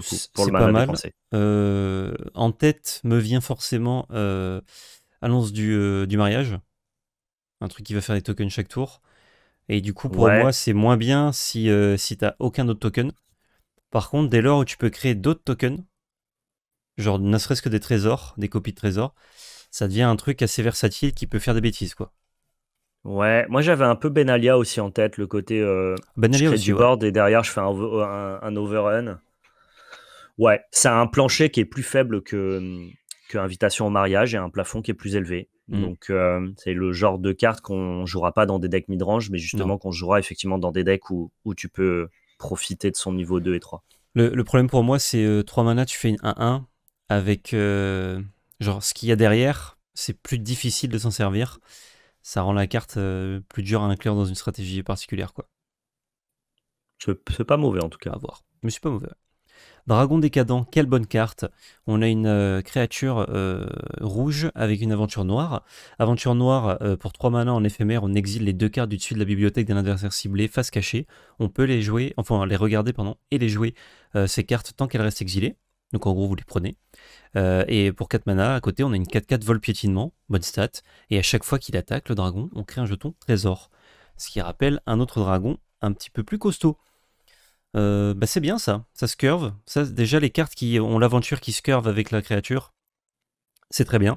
[SPEAKER 2] c'est pas mal.
[SPEAKER 1] Euh, en tête me vient forcément euh, annonce euh, du, mariage, un truc qui va faire des tokens chaque tour. Et du coup, pour moi, c'est moins bien si, si tu n'as aucun autre token. Par contre, dès lors où tu peux créer d'autres tokens, genre ne serait-ce que des trésors, des copies de trésors, ça devient un truc assez versatile qui peut faire des bêtises, quoi.
[SPEAKER 2] Ouais, moi j'avais un peu Benalia aussi en tête, le côté Benalia je crée du board et derrière je fais un overrun. Ouais, ça un plancher qui est plus faible que, hum, que Invitation au mariage et un plafond qui est plus élevé. Mmh. Donc, euh, c'est le genre de carte qu'on jouera pas dans des decks midrange, mais justement qu'on jouera effectivement dans des decks où, tu peux profiter de son niveau 2 et 3.
[SPEAKER 1] Le, problème pour moi, c'est 3 euh, mana, tu fais une 1-1 avec euh, genre ce qu'il y a derrière, c'est plus difficile de s'en servir. Ça rend la carte plus dure à inclure dans une stratégie particulière, quoi. C'est pas mauvais en tout cas. À voir. Mais c'est pas mauvais. Dragon décadent, quelle bonne carte. On a une euh, créature euh, rouge avec une aventure noire. Aventure noire, euh, pour 3 mana en éphémère, on exile les deux cartes du dessus de la bibliothèque d'un adversaire ciblé face cachée. On peut les jouer, enfin les regarder pendant et les jouer ces cartes tant qu'elles restent exilées. Donc en gros, vous les prenez. et pour 4 mana, à côté, on a une 4-4 vol piétinement, bonne stat. Et à chaque fois qu'il attaque le dragon, on crée un jeton trésor. Ce qui rappelle un autre dragon un petit peu plus costaud. Euh, bah, c'est bien ça, ça se curve. Ça, déjà, les cartes qui ont l'aventure qui se curve avec la créature, c'est très bien.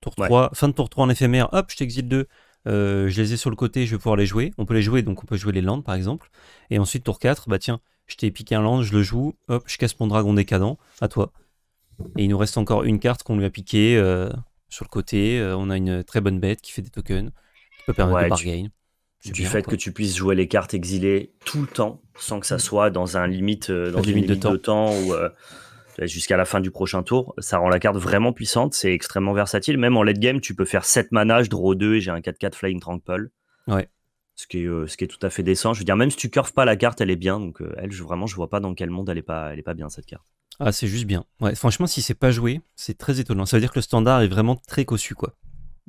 [SPEAKER 1] Tour 3, fin de tour 3 en éphémère, hop, je t'exile 2. Euh, je les ai sur le côté, je vais pouvoir les jouer. On peut les jouer, donc on peut jouer les lands par exemple. Et ensuite, tour 4, bah tiens, je t'ai piqué un land, je le joue, hop, je casse mon dragon décadent, à toi. Et il nous reste encore une carte qu'on lui a piquée euh, sur le côté. on a une très bonne bête qui fait des tokens, qui peut permettre de bargain du fait
[SPEAKER 2] que tu puisses jouer les cartes exilées tout le temps sans que ça soit dans un limite euh, dans une limite, de, temps. ou euh, jusqu'à la fin du prochain tour ça rend la carte vraiment puissante c'est extrêmement versatile même en late game tu peux faire 7 manages draw 2 et j'ai un 4-4 flying trample ouais ce qui, est, euh, ce qui est tout à fait décent je veux dire même si tu curves pas la carte elle est bien donc elle je, vraiment je vois pas dans quel monde elle est pas elle est pas bien cette carte
[SPEAKER 1] ah c'est juste bien ouais franchement si c'est pas joué c'est très étonnant ça veut dire que le standard est vraiment très cossu quoi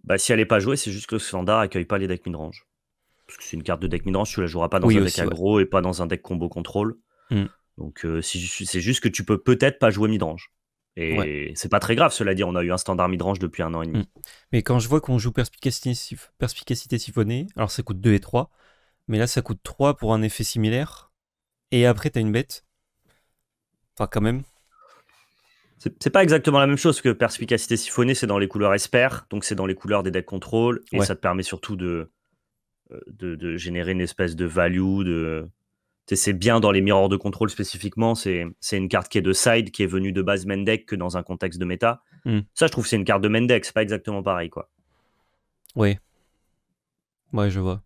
[SPEAKER 2] bah si elle est pas jouée c'est juste que le standard accueille pas les decks midrange parce que c'est une carte de deck midrange, tu la joueras pas dans un deck aggro et pas dans un deck combo contrôle. Hmm. Donc euh, c'est juste que tu peux peut-être pas jouer midrange. Et c'est pas très grave, cela dit, on a eu un standard midrange depuis un an et demi.
[SPEAKER 1] Hmm. Mais quand je vois qu'on joue perspicacité, siphonée alors ça coûte 2 et 3, mais là ça coûte 3 pour un effet similaire, et après t'as une bête.
[SPEAKER 2] Enfin, quand même. C'est pas exactement la même chose que perspicacité siphonnée, c'est dans les couleurs esper, donc c'est dans les couleurs des decks contrôle, et ça te permet surtout de, de, générer une espèce de value. De... C'est bien dans les miroirs de contrôle spécifiquement. C'est une carte qui est de side, qui est venue de base Mendek que dans un contexte de méta. Hmm. Ça, je trouve c'est une carte de Mendek. C'est pas exactement pareil. quoi.
[SPEAKER 1] Oui. Ouais, je vois.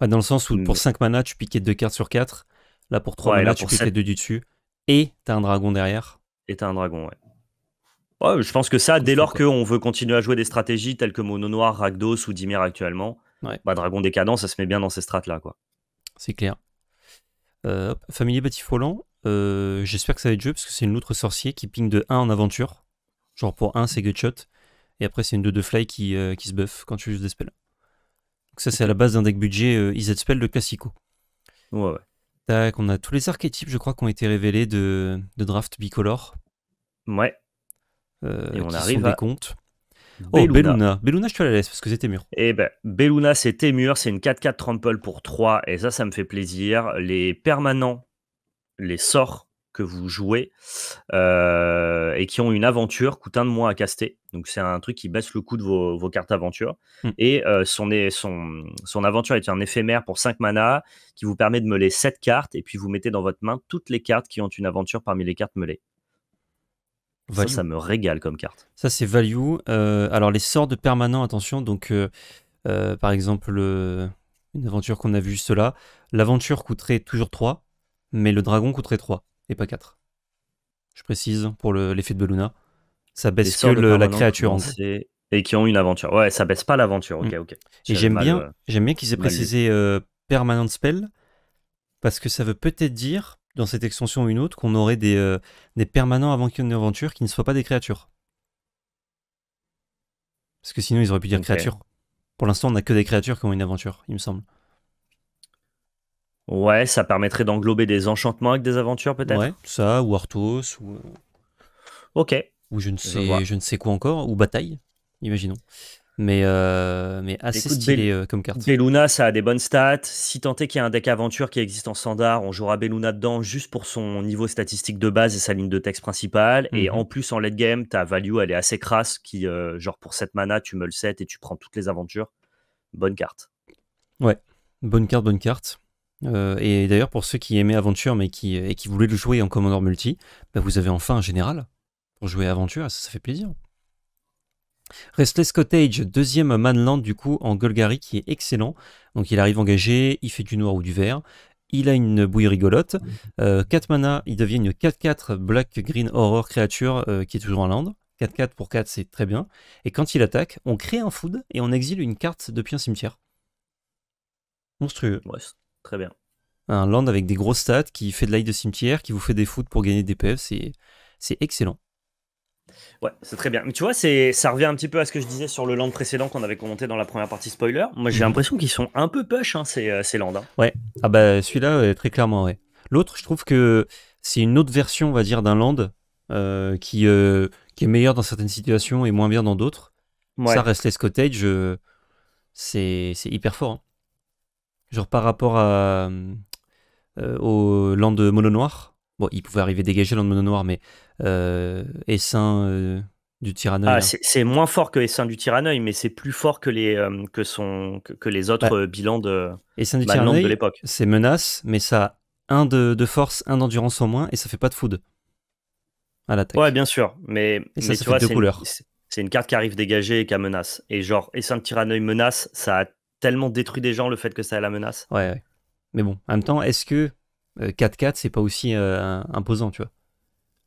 [SPEAKER 1] Ah, dans le sens où pour 5 hmm. mana, tu piquais 2 cartes sur 4. Là, pour 3 manas mana, tu piquais 2 du dessus.
[SPEAKER 2] Et t'as un dragon derrière. Et t'as un dragon, ouais. je pense que ça, dès lors qu'on veut continuer à jouer des stratégies telles que Mono Noir, ragdos ou Dimir actuellement, bah, Dragon Décadent, ça se met bien dans ces strates-là. quoi.
[SPEAKER 1] C'est clair. Euh, familier Batifolant, euh, j'espère que ça va être jeu parce que c'est une loutre sorcier qui ping de 1 en aventure. Genre pour 1, c'est Gutshot. Et après, c'est une 2 de fly euh, qui, se buff quand tu joues des spells. Donc, ça, c'est à la base d'un deck budget euh, Spell de Classico. Ouais, ouais. Tac, on a tous les archétypes, je crois, qui ont été révélés
[SPEAKER 2] de, draft bicolore. Ouais. Et on arrive à... des comptes. Oh, Belluna. Belluna, je te la laisse parce que c'est Témur. Eh ben, Belluna, c'est Témur, c'est une 4-4 trample pour 3, et ça, ça me fait plaisir. Les permanents, les sorts que vous jouez, euh, et qui ont une aventure, coûtent un de moins à caster. Donc, c'est un truc qui baisse le coût de vos, cartes aventure. Hmm. Et euh, son, son, son aventure est un éphémère pour 5 mana, qui vous permet de meuler 7 cartes, et puis vous mettez dans votre main toutes les cartes qui ont une aventure parmi les cartes meulées. Ça, me régale comme carte.
[SPEAKER 1] Ça, c'est value. Euh, alors, les sorts de permanent, attention. Donc, euh, euh, par exemple, une aventure qu'on a vue juste là. L'aventure coûterait toujours 3, mais le dragon coûterait 3 et pas 4. Je précise pour l'effet de Beluna. Ça baisse la créature. En
[SPEAKER 2] fait. Et qui ont une aventure. Ouais, ça baisse pas l'aventure. Mm. Et j'aime bien, j'aime bien qu'ils aient précisé
[SPEAKER 1] permanent spell, parce que ça veut peut-être dire dans cette extension ou une autre, qu'on aurait des, euh, permanents avant qu'il une aventure qui ne soient pas des créatures. Parce que sinon, ils auraient pu dire créatures. Pour l'instant, on n'a que des créatures qui ont une aventure, il me semble.
[SPEAKER 2] Ouais, ça permettrait d'englober des enchantements avec des aventures, peut-être Ouais, ça, ou Arthos, ou. Euh, ok. Ou je ne sais, je ne sais quoi encore, ou Bataille,
[SPEAKER 1] imaginons mais, euh, mais assez stylé euh, comme carte.
[SPEAKER 2] Belluna, ça a des bonnes stats. Si tant est qu'il y a un deck aventure qui existe en standard, on jouera Belluna dedans juste pour son niveau statistique de base et sa ligne de texte principale. Et mhm. en plus, en late game, ta value, elle est assez crasse, qui, euh, genre pour 7 mana, tu me le 7 et tu prends toutes les aventures. Bonne carte.
[SPEAKER 1] Ouais, bonne carte, bonne carte. et d'ailleurs, pour ceux qui aimaient Aventure mais qui, et qui voulaient le jouer en Commander Multi, bah, vous avez enfin un général pour jouer Aventure, ça fait plaisir. Restless Cottage, deuxième Manland du coup en Golgari qui est excellent. Donc il arrive engagé, il fait du noir ou du vert. Il a une bouille rigolote. Euh, 4 mana, il devient une 4-4 Black Green Horror créature euh, qui est toujours en land. 4-4 pour 4, c'est très bien. Et quand il attaque, on crée un food et on exile une carte depuis un cimetière. Monstrueux. très bien. Un land avec des grosses stats qui fait de l'ail de cimetière, qui vous fait des food pour gagner des PF, c'est excellent.
[SPEAKER 2] Ouais, c'est très bien. Mais tu vois, c'est ça revient un petit peu à ce que je disais sur le land précédent qu'on avait commenté dans la première partie spoiler. Moi, j'ai mhm. l'impression qu'ils sont un peu push, hein, ces, euh, ces lands. Hein.
[SPEAKER 1] Ouais, ah bah celui-là, très clairement, ouais. L'autre, je trouve que c'est une autre version, on va dire, d'un land euh, qui, euh, qui est meilleur dans certaines situations et moins bien dans d'autres. Ouais. Ça, Restless Cottage, euh, c'est hyper fort. Hein. Genre par rapport à, au land de Mono Noir, Bon, il pouvait arriver dégagé le mono noir, mais euh, Essain euh, du Tyranneuil. Ah, hein. c'est
[SPEAKER 2] moins fort que Essain du Tyranneuil, mais c'est plus fort que les, euh, que que, les autres bilans de, Essain du de l'époque.
[SPEAKER 1] C'est menace, mais ça a un de, force, un d'endurance en moins, et ça fait pas de food à l'attaque. Ouais, bien
[SPEAKER 2] sûr, mais, C'est une carte qui arrive dégagée et qui a menace. Et genre, Essain du Tyranneuil menace, ça a tellement détruit des gens le fait que ça ait la menace.
[SPEAKER 1] Ouais, ouais. Mais bon, en même temps, est-ce que 4-4, euh, c'est pas aussi euh, imposant, tu vois.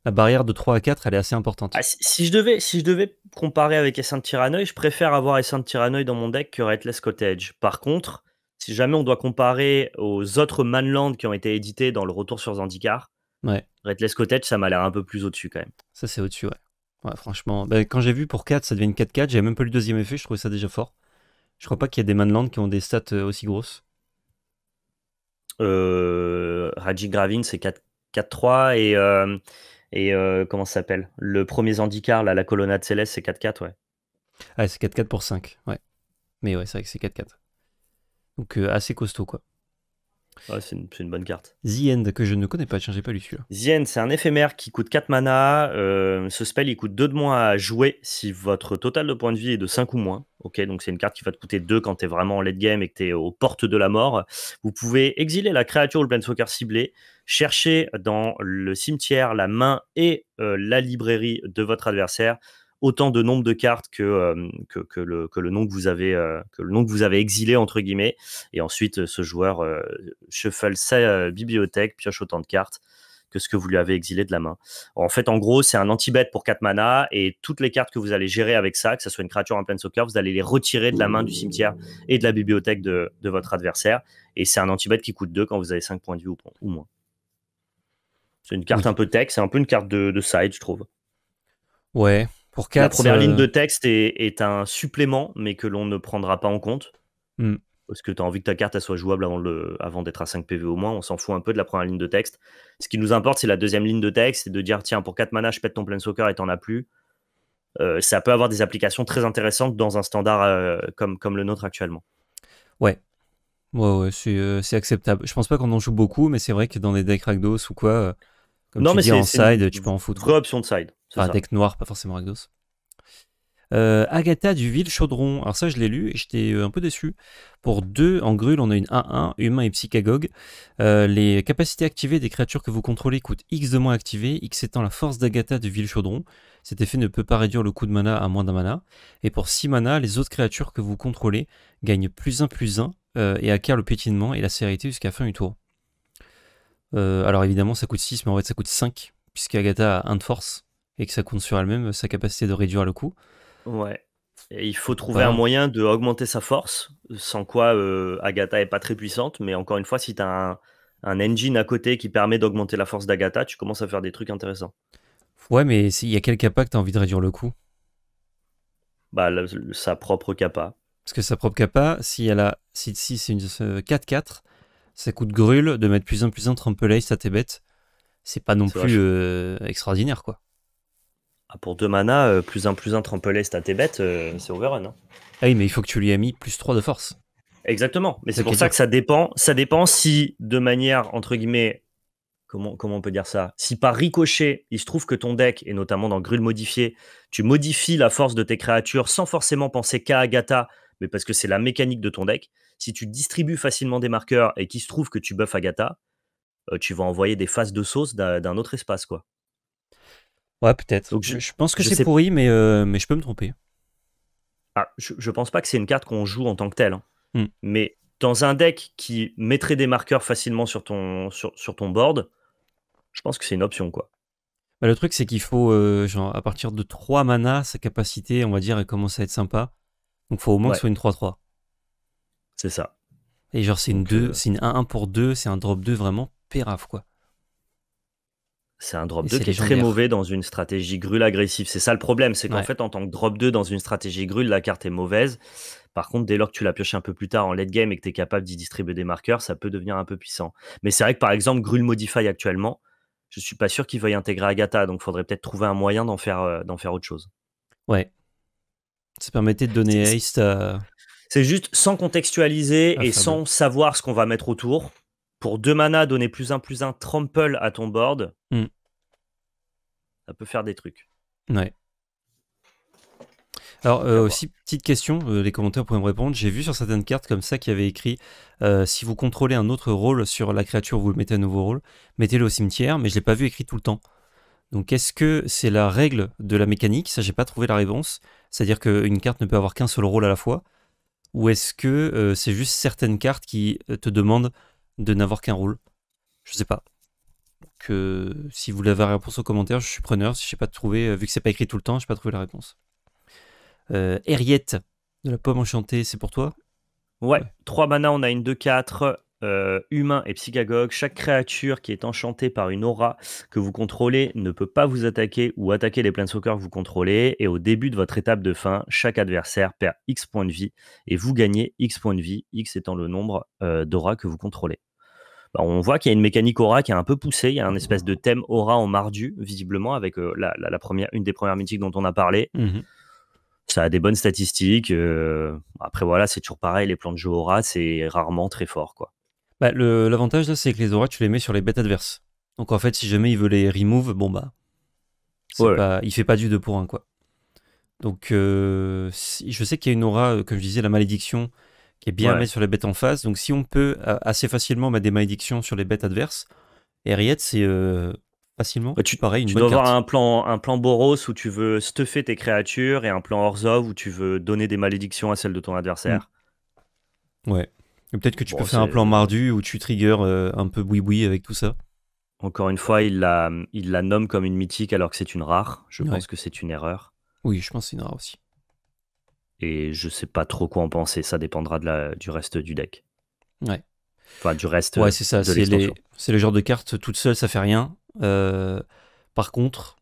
[SPEAKER 1] La barrière de 3 à 4, elle est assez importante. Ah,
[SPEAKER 2] si, je devais, si je devais comparer avec Essent Tiranoï, je préfère avoir Essent Tiranoï dans mon deck que Redless Cottage. Par contre, si jamais on doit comparer aux autres manlands qui ont été édités dans le retour sur Zandikar, ouais. Redless Cottage, ça m'a l'air un peu plus au-dessus quand même.
[SPEAKER 1] Ça, c'est au-dessus, ouais. Ouais, franchement. Bah, quand j'ai vu pour 4, ça devient une 4-4, j'ai même pas lu le deuxième effet, je trouvais ça déjà fort. Je crois pas qu'il y a des manlands qui ont des stats euh, aussi grosses.
[SPEAKER 2] Euh, Rajik Gravin, c'est 4-3. Et, euh, et euh, comment ça s'appelle Le premier Zandikar, là, la colonnade céleste, c'est 4-4, ouais.
[SPEAKER 1] Ah, c'est 4-4 pour 5, ouais. Mais ouais, c'est vrai que c'est 4-4. Donc assez costaud, quoi.
[SPEAKER 2] c'est une, bonne carte.
[SPEAKER 1] The que je ne connais pas, tiens, j'ai pas lu celui-là.
[SPEAKER 2] The c'est un éphémère qui coûte 4 mana. ce spell, il coûte 2 de moins à jouer si votre total de points de vie est de 5 ou moins. Ok, donc c'est une carte qui va te coûter 2 quand tu es vraiment en late game et que tu es aux portes de la mort. Vous pouvez exiler la créature ou le planeswalker ciblé, chercher dans le cimetière la main et euh, la librairie de votre adversaire autant de nombre de cartes que, euh, que, le, que, nom que vous avez, euh, que le nom que vous avez exilé, entre guillemets. Et ensuite, ce joueur shuffle sa bibliothèque, pioche autant de cartes que ce que vous lui avez exilé de la main. En fait, en gros, c'est un anti bête pour 4 mana et toutes les cartes que vous allez gérer avec ça, que ce soit une créature, un soccer, vous allez les retirer de la main du cimetière et de la bibliothèque de, votre adversaire. Et c'est un anti bête qui coûte 2 quand vous avez 5 points de vie ou, ou moins. C'est une carte un peu tech, c'est un peu une carte de, side, je trouve.
[SPEAKER 1] Ouais, pour 4. La première euh, ligne de
[SPEAKER 2] texte est, un supplément, mais que l'on ne prendra pas en compte. Mm parce que tu as envie que ta carte soit jouable avant, d'être à 5 PV au moins. On s'en fout un peu de la première ligne de texte. Ce qui nous importe, c'est la deuxième ligne de texte, c'est de dire tiens, pour 4 mana, je pète ton plein soccer et t'en as plus. Euh, ça peut avoir des applications très intéressantes dans un standard euh, comme, le nôtre actuellement.
[SPEAKER 1] Ouais. Ouais, ouais euh, c'est, acceptable. Je pense pas qu'on en joue beaucoup, mais c'est vrai que dans des decks ragdos ou quoi, comme non, tu mais dis en side, tu peux en foutre. Vraie option de side. deck noir, pas forcément ragdos. Euh, Agatha du Ville Chaudron. Alors ça, je l'ai lu et j'étais euh, un peu déçu. Pour deux, en grue, on a une 1 1 humain et psychagogue. Euh, les capacités activées des créatures que vous contrôlez coûtent X de moins activées, X étant la force d'Agatha du Ville Chaudron. Cet effet ne peut pas réduire le coût de mana à moins d'un mana. Et pour 6 mana, les autres créatures que vous contrôlez gagnent plus 1 plus 1 et acquièrent le piétinement et la sévérité jusqu'à fin du tour. alors évidemment, ça coûte 6, mais en fait, ça coûte 5, puisque Agatha a 1 de force et que ça compte sur elle-même sa capacité de réduire le coût.
[SPEAKER 2] Ouais. il faut trouver un moyen de augmenter sa force, sans quoi euh, Agatha est pas très puissante. Mais encore une fois, si tu as un, engine à côté qui permet d'augmenter la force d'Agatha, tu commences à faire des trucs intéressants.
[SPEAKER 1] Ouais, mais s'il y a quel capa que tu envie de réduire le coût
[SPEAKER 2] Bah, sa propre capa.
[SPEAKER 1] Parce que sa propre capa, si elle a si, si c'est une 4-4, ça coûte grûle de mettre plus en plus en Ace ça tes bête. C'est pas non plus
[SPEAKER 2] euh, extraordinaire, quoi. Ah, pour 2 mana, euh, plus 1 plus 1 trempelest à tes bêtes, euh, c'est overrun. Hein. Ah oui, mais il faut que tu lui aies mis plus 3 de force. Exactement. Mais c'est pour ça que ça dépend. Ça dépend si, de manière, entre guillemets, comment, comment on peut dire ça Si par ricochet, il se trouve que ton deck, et notamment dans Grul modifié, tu modifies la force de tes créatures sans forcément penser qu'à Agatha, mais parce que c'est la mécanique de ton deck. Si tu distribues facilement des marqueurs et qu'il se trouve que tu buffes Agatha, euh, tu vas envoyer des phases de sauce d'un autre espace, quoi. Ouais, peut-être. Je, je, pense que c'est pourri,
[SPEAKER 1] mais, euh, mais je peux me tromper.
[SPEAKER 2] Ah, je, pense pas que c'est une carte qu'on joue en tant que telle. Hein. Hmm. Mais dans un deck qui mettrait des marqueurs facilement sur ton, sur, ton board, je pense que c'est une option, quoi.
[SPEAKER 1] Bah, le truc, c'est qu'il faut, euh, genre, à partir de 3 mana, sa capacité, on va dire, elle commence à être sympa. Donc, faut au moins que ce soit une 3-3. C'est ça. Et genre, c'est une, 2, euh, c'est une 1-1 pour 2, c'est un drop 2 vraiment péraf quoi.
[SPEAKER 2] C'est un drop 2 qui est très mauvais dans une stratégie grul agressive. C'est ça le problème, c'est qu'en fait, en tant que drop 2 dans une stratégie grule, la carte est mauvaise. Par contre, dès lors que tu la pioches un peu plus tard en late game et que tu es capable d'y distribuer des marqueurs, ça peut devenir un peu puissant. Mais c'est vrai que par exemple, Grul Modify actuellement, je ne suis pas sûr qu'il veuille intégrer Agatha, donc il faudrait peut-être trouver un moyen d'en faire, euh, faire autre chose. Ouais. Ça permettait de donner haste. Euh, c'est juste sans contextualiser et sans savoir ce qu'on va mettre autour pour 2 mana, donner plus un plus un, trample à ton board, hmm. ça peut faire des trucs. Ouais. Alors
[SPEAKER 1] euh, aussi, petite question, euh, les commentaires pourraient me répondre. J'ai vu sur certaines cartes comme ça qui avait écrit euh, si vous contrôlez un autre rôle sur la créature, vous le mettez à nouveau rôle, mettez-le au cimetière, mais je ne l'ai pas vu écrit tout le temps. Donc est-ce que c'est la règle de la mécanique Ça, j'ai pas trouvé la réponse. C'est-à-dire qu'une carte ne peut avoir qu'un seul rôle à la fois. Ou est-ce que c'est juste certaines cartes qui te demandent de n'avoir qu'un rôle. Je sais pas. Donc, euh, si vous l'avez réponse aux commentaires, je suis preneur. Si je sais pas trouvé, euh, vu que c'est pas écrit tout le temps, je n'ai pas trouvé la réponse. Euh, de la pomme enchantée, c'est pour toi
[SPEAKER 2] Ouais, Trois mana, on a une 2-4. Euh, humain et psychagogue, chaque créature qui est enchantée par une aura que vous contrôlez ne peut pas vous attaquer ou attaquer les planeswalkers que vous contrôlez. Et au début de votre étape de fin, chaque adversaire perd X points de vie et vous gagnez X points de vie, X étant le nombre euh, d'aura que vous contrôlez. Bah, on voit qu'il y a une mécanique aura qui est un peu poussée. Il y a un espèce de thème aura en mardu, visiblement, avec euh, la, première, une des premières mythiques dont on a parlé. Mmh. Ça a des bonnes statistiques. Euh, après, voilà, c'est toujours pareil. Les plans de jeu aura, c'est rarement très fort. quoi.
[SPEAKER 1] Bah, l'avantage, c'est que les auras, tu les mets sur les bêtes adverses. Donc, en fait, si jamais il veut les remove, bon, bah. Il fait pas du 2 pour 1, quoi. Donc, euh, je sais qu'il y a une aura, comme je disais, la malédiction qui est bien ouais. sur les bêtes en face. Donc si on peut euh, assez facilement mettre des malédictions sur les bêtes adverses, Harriet, c'est euh, facilement tu, pareil, une tu dois avoir un
[SPEAKER 2] plan, un plan Boros où tu veux stuffer tes créatures et un plan Orzov où tu veux donner des malédictions à celles de ton adversaire.
[SPEAKER 1] Mm. Ouais. Peut-être que tu peux faire un plan
[SPEAKER 2] mardu où tu triggers euh, un peu boui-boui avec tout ça. Encore une fois, il la, nomme comme une mythique alors que c'est une rare. Je pense que c'est une erreur.
[SPEAKER 1] Oui, je pense que c'est une rare aussi.
[SPEAKER 2] Et je sais pas trop quoi en penser. Ça dépendra de la, du reste du deck. Ouais. Enfin, du reste. Ouais, c'est ça. C'est
[SPEAKER 1] le genre de carte toute seule, ça fait rien. Euh, par contre,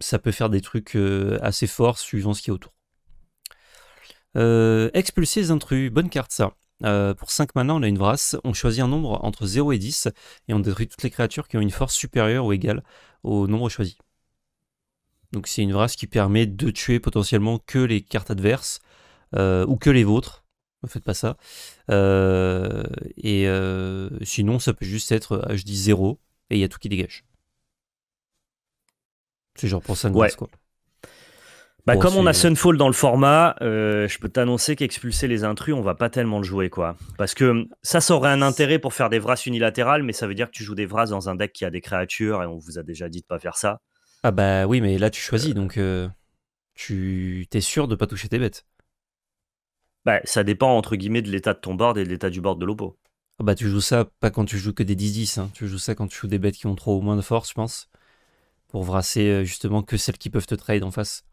[SPEAKER 1] ça peut faire des trucs euh, assez forts suivant ce qu'il y a autour. expulser euh, les intrus, bonne carte ça. pour 5 mana, on a une vrasse. On choisit un nombre entre 0 et 10 et on détruit toutes les créatures qui ont une force supérieure ou égale au nombre choisi. Donc c'est une race qui permet de tuer potentiellement que les cartes adverses euh, ou que les vôtres. Ne faites pas ça. Euh, et euh, sinon, ça peut juste être dis 0 et il y a tout qui dégage. C'est genre pour 5
[SPEAKER 2] bah, comme on a Sunfall dans le format, je peux t'annoncer qu'expulser les intrus, on va pas tellement le jouer, quoi. Parce que ça, ça aurait un intérêt pour faire des vras unilatérales, mais ça veut dire que tu joues des vras dans un deck qui a des créatures, et on vous a déjà dit de pas faire ça.
[SPEAKER 1] Ah bah oui, mais là tu choisis, euh. donc euh, tu t'es sûr de pas toucher tes
[SPEAKER 2] bêtes. Bah, ça dépend entre guillemets de l'état de ton board et de l'état du board de l'opo.
[SPEAKER 1] Ah bah tu joues ça pas quand tu joues que des 10-10, hein. tu joues ça quand tu joues des bêtes qui ont trop ou moins de force, je pense, pour vrasser euh, justement que celles qui peuvent te trade en face.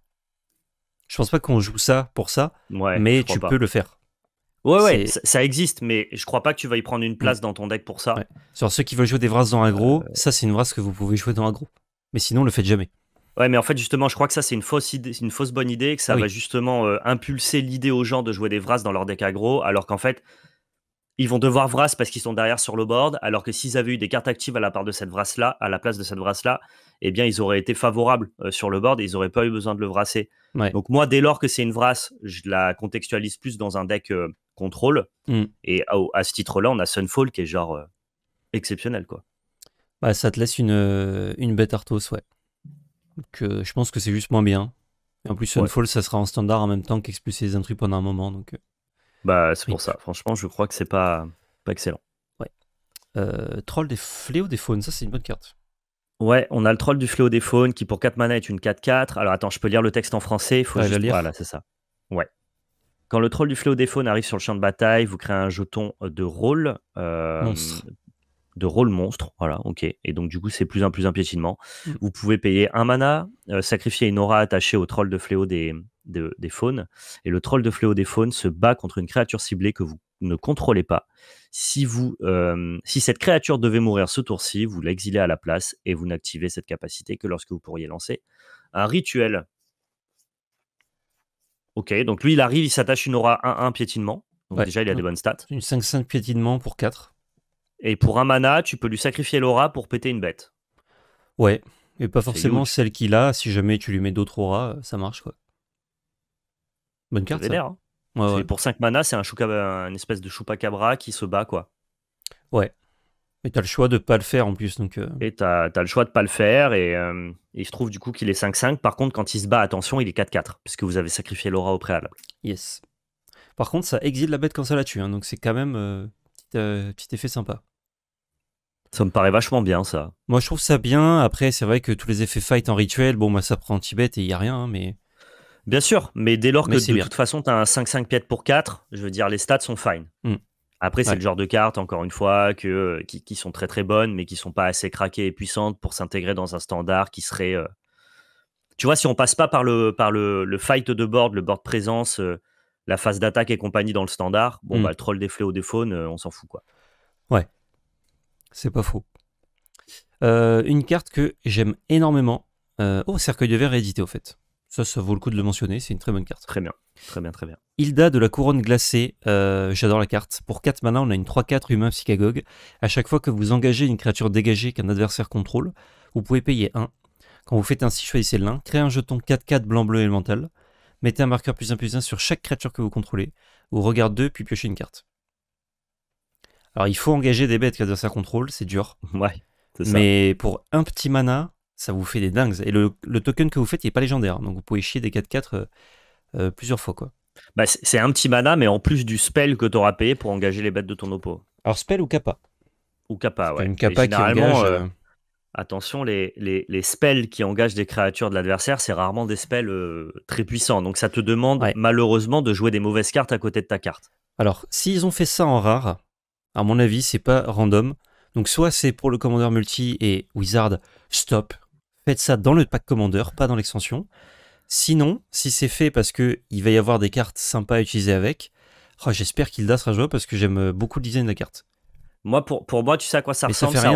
[SPEAKER 1] Je pense pas qu'on joue ça
[SPEAKER 2] pour ça, mais tu peux le faire. Ouais, ouais, ça, existe, mais je crois pas que tu vas y prendre une mm. place dans ton deck pour ça.
[SPEAKER 1] Sur ceux qui veulent jouer des brasses dans un gros ça c'est une vrasse que vous pouvez jouer dans un gros mais sinon, le faites jamais.
[SPEAKER 2] Ouais, mais en fait, justement, je crois que ça, c'est une fausse une fausse bonne idée, que ça va justement euh, impulser l'idée aux gens de jouer des Vras dans leur deck aggro, alors qu'en fait, ils vont devoir Vras parce qu'ils sont derrière sur le board, alors que s'ils avaient eu des cartes actives à la part de cette là à la place de cette Vras-là, eh bien, ils auraient été favorables euh, sur le board et ils n'auraient pas eu besoin de le Vrasser. Donc, moi, dès lors que c'est une Vras, je la contextualise plus dans un deck euh, contrôle. Mm. Et oh, à ce titre-là, on a Sunfall qui est genre exceptionnel, quoi.
[SPEAKER 1] Bah, ça te laisse une, euh, une bête Arthos, ouais. Donc, euh, je pense que c'est juste moins bien. en plus, Sunfall, ça sera en standard en même temps
[SPEAKER 2] qu'expulser les intrus pendant un moment. Donc, euh, bah, c'est pour ça. Franchement, je crois que c'est pas, excellent.
[SPEAKER 1] Ouais. troll des fléaux des faunes, ça, c'est une bonne carte.
[SPEAKER 2] Ouais, on a le troll du fléau des faunes qui, pour 4 mana, est une 4-4. Alors, attends, je peux lire le texte en français. Faut lire. Voilà, c'est ça. Ouais. Quand le troll du fléau des faunes arrive sur le champ de bataille, vous créez un jeton de rôle de rôle monstre. Voilà, ok. Et donc, du coup, c'est plus un plus un piétinement. Mm. Vous pouvez payer un mana, euh, sacrifier une aura attachée au troll de fléau des, des faunes. Et le troll de fléau des faunes se bat contre une créature ciblée que vous ne contrôlez pas. Si, vous, euh, si cette créature devait mourir ce tour-ci, vous l'exilez à la place et vous n'activez cette capacité que lorsque vous pourriez lancer un rituel. Ok, donc lui, il arrive, il s'attache une aura 1-1 piétinement. Donc déjà, il a des bonnes stats. Une 5-5
[SPEAKER 1] piétinement pour 4.
[SPEAKER 2] Et pour un mana, tu peux lui sacrifier l'aura pour péter une bête. Ouais, et pas forcément
[SPEAKER 1] celle qu'il a. Si jamais tu lui mets d'autres auras, euh, ça marche quoi. Bonne carte. Ça.
[SPEAKER 2] Hein. Pour 5 mana, c'est un espèce de chupacabra qui se bat quoi. Ouais. Et t'as le choix de pas le faire en plus. Euh. Et t'as as le choix de pas le faire. Et, euh, il se trouve du coup qu'il est 5-5. Par contre, quand il se bat, attention, il est 4-4. Puisque vous avez sacrifié l'aura au préalable. Yes. Par contre,
[SPEAKER 1] ça exile la bête quand ça la tue. Hein, donc c'est quand même
[SPEAKER 2] un petit effet sympa. Ça me paraît vachement bien, ça.
[SPEAKER 1] Moi, je trouve ça bien. Après, c'est vrai que tous
[SPEAKER 2] les effets fight en rituel, bon, moi, ça prend en Tibet et il n'y a rien, hein, mais. Bien sûr, mais dès lors que de toute façon, tu as un 5-5 piètre pour 4, je veux dire, les stats sont fine. Mm. Après, c'est le genre de cartes, encore une fois, que, euh, qui, sont très très bonnes, mais qui sont pas assez craquées et puissantes pour s'intégrer dans un standard qui serait. Euh, tu vois, si on passe pas par le, par le, le fight de board, le board présence, euh, la phase d'attaque et compagnie dans le standard, bon, mm. bah, le troll des fléaux des faunes, on s'en fout, quoi.
[SPEAKER 1] Ouais, c'est pas faux. Euh, une carte que j'aime énormément. oh, cercueil de verre réédité au fait. Ça, ça vaut le coup de le mentionner. C'est une très bonne carte. Très bien, très bien, très bien. Hilda de la couronne glacée. Euh, j'adore la carte. Pour 4 mana, on a une 3-4 humain psychagogue. À chaque fois que vous engagez une créature dégagée qu'un adversaire contrôle, vous pouvez payer 1. Quand vous faites ainsi, choisissez l'un. Créez un jeton 4-4 blanc-bleu élémental. Mettez un marqueur plus 1 plus 1 sur chaque créature que vous contrôlez. Ou regardez 2, puis piochez une carte. Alors, il faut engager des bêtes qui sa contrôle, c'est dur. Ouais, Mais pour un petit mana, ça vous fait des dingues. Et le, token que vous faites, il n'est pas légendaire. Donc, vous pouvez chier des 4-4 euh, euh, plusieurs fois. quoi.
[SPEAKER 2] Bah, c'est un petit mana, mais en plus du spell que tu auras payé pour engager les bêtes de ton oppo. Alors, spell ou kappa Ou kappa, ouais. Une kappa qui engage... Euh, attention, les, les, spells qui engagent des créatures de l'adversaire, c'est rarement des spells très puissants. Donc ça te demande malheureusement de jouer des mauvaises cartes à côté de ta carte. Alors, s'ils ont fait ça en rare, à mon avis,
[SPEAKER 1] c'est pas random. Donc soit c'est pour le commandeur multi et Wizard, stop, faites ça dans le pack commandeur, pas dans l'extension. Sinon, si c'est fait parce qu'il va y avoir des cartes sympas à utiliser avec, oh, j'espère qu'Hilda sera jouable parce que j'aime beaucoup le design de la carte.
[SPEAKER 2] Moi, pour, pour moi, tu sais à quoi ça ressemble ça,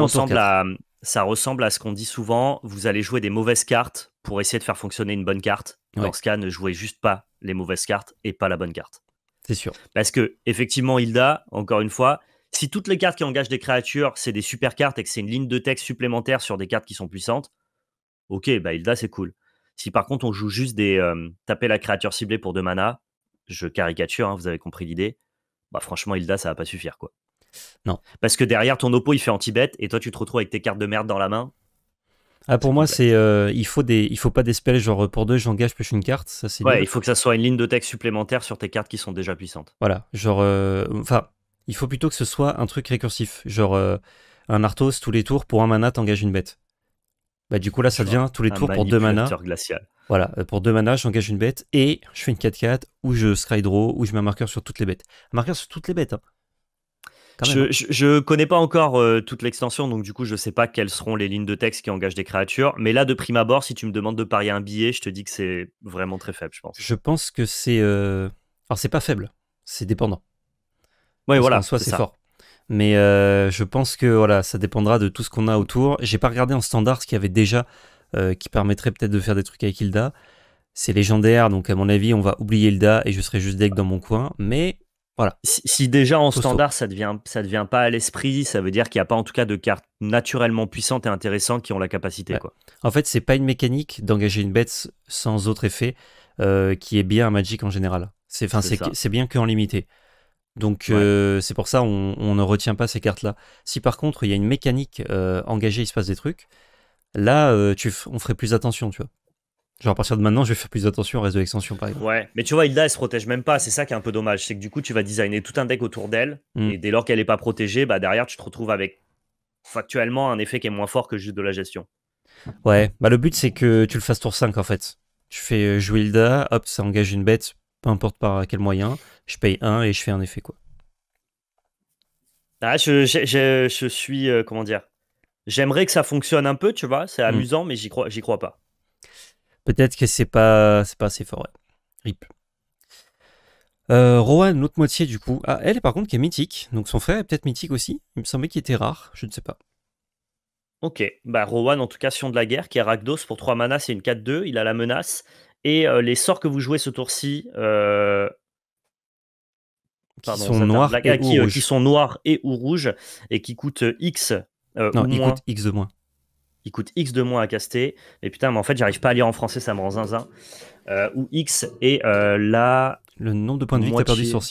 [SPEAKER 2] ressemble à, ce qu'on dit souvent, vous allez jouer des mauvaises cartes pour essayer de faire fonctionner une bonne carte. Dans ce cas, ne jouez juste pas les mauvaises cartes et pas la bonne carte. C'est sûr. Parce que, effectivement, Hilda, encore une fois, si toutes les cartes qui engagent des créatures, c'est des super cartes et que c'est une ligne de texte supplémentaire sur des cartes qui sont puissantes, ok, bah Hilda, c'est cool. Si par contre on joue juste des euh, taper la créature ciblée pour deux mana, je caricature, hein, vous avez compris l'idée, bah franchement Hilda, ça va pas suffire quoi. Non. Parce que derrière ton oppo il fait anti-bet et toi tu te retrouves avec tes cartes de merde dans la main.
[SPEAKER 1] Ah pour moi c'est euh, il faut des il faut pas des spells genre euh, pour deux j'engage plus une carte ça c'est ouais, il faut que
[SPEAKER 2] ça soit une ligne de texte supplémentaire sur tes cartes qui sont déjà puissantes
[SPEAKER 1] voilà genre enfin il faut plutôt que ce soit un truc récursif, genre euh, un Arthos tous les tours pour un mana t'engages une bête. Bah du coup là ça devient tous les tours pour deux mana. Voilà, euh, pour deux mana j'engage une bête et je fais une 4-4 ou je scry draw ou je mets un marqueur sur toutes les bêtes. Un marqueur sur toutes les bêtes. Hein.
[SPEAKER 2] Hein. Je, je, connais pas encore euh, toute l'extension, donc du coup, je sais pas quelles seront les lignes de texte qui engagent des créatures. Mais là, de prime abord, si tu me demandes de parier un billet, je te dis que c'est vraiment très faible, je pense.
[SPEAKER 1] Je pense que c'est. Alors, c'est pas faible, c'est dépendant.
[SPEAKER 2] Oui, voilà, soit c'est fort.
[SPEAKER 1] Mais euh, je pense que voilà, ça dépendra de tout ce qu'on a autour. J'ai pas regardé en standard ce qu'il y avait déjà euh, qui permettrait peut-être de faire des trucs avec Hilda. C'est légendaire, donc à mon avis, on va oublier Hilda et je serai juste deck dans mon coin. Mais voilà. Si, déjà en standard
[SPEAKER 2] ça devient ça devient pas à l'esprit, ça veut dire qu'il n'y a pas en tout cas de cartes naturellement puissantes et intéressantes qui ont la capacité. Quoi.
[SPEAKER 1] En fait, c'est pas une mécanique d'engager une bête sans autre effet euh, qui est bien à Magic en général. C'est bien qu'en limité. Donc euh, c'est pour ça on, ne retient pas ces cartes-là. Si par contre il y a une mécanique euh, engagée, il se passe des trucs, là euh, tu on ferait plus attention, tu vois. Genre à partir de maintenant, je vais faire plus attention au reste de l'extension, par
[SPEAKER 2] exemple. Ouais, mais tu vois, Hilda, elle se protège même pas. C'est ça qui est un peu dommage. C'est que du coup, tu vas designer tout un deck autour d'elle. Hmm. Et dès lors qu'elle est pas protégée, bah derrière, tu te retrouves avec factuellement un effet qui est moins fort que juste de la gestion.
[SPEAKER 1] Ouais, bah le but, c'est que tu le fasses tour 5, en fait. Tu fais jouer Hilda, hop, ça engage une bête, peu importe par quel moyen je paye 1 et je fais un effet, quoi.
[SPEAKER 2] Ah, je, suis, euh, comment dire, j'aimerais que ça fonctionne un peu, tu vois, c'est hmm. amusant, mais j'y crois, j'y crois pas.
[SPEAKER 1] Peut-être que c'est pas, c'est pas assez fort, Rip. Euh, Rowan, l'autre moitié du coup. Ah, elle, par contre, qui est mythique. Donc son frère est peut-être mythique aussi. Il me semblait qu'il était rare, je ne sais pas.
[SPEAKER 2] Ok, bah Rowan, en tout cas, Sion de la guerre, qui est Rakdos pour 3 manas et une 4-2. Il a la menace. Et euh, les sorts que vous jouez ce tour-ci, euh,
[SPEAKER 1] sont ah, euh, qui,
[SPEAKER 2] sont noirs et ou rouges et qui coûtent euh, X. Euh, non, ils X de moins. Ils coûtent X de moins à caster. Mais putain, mais en fait, j'arrive pas à lire en français, ça me rend zinzin. ou X et là. Le nombre de points de vie que t'as perdu sur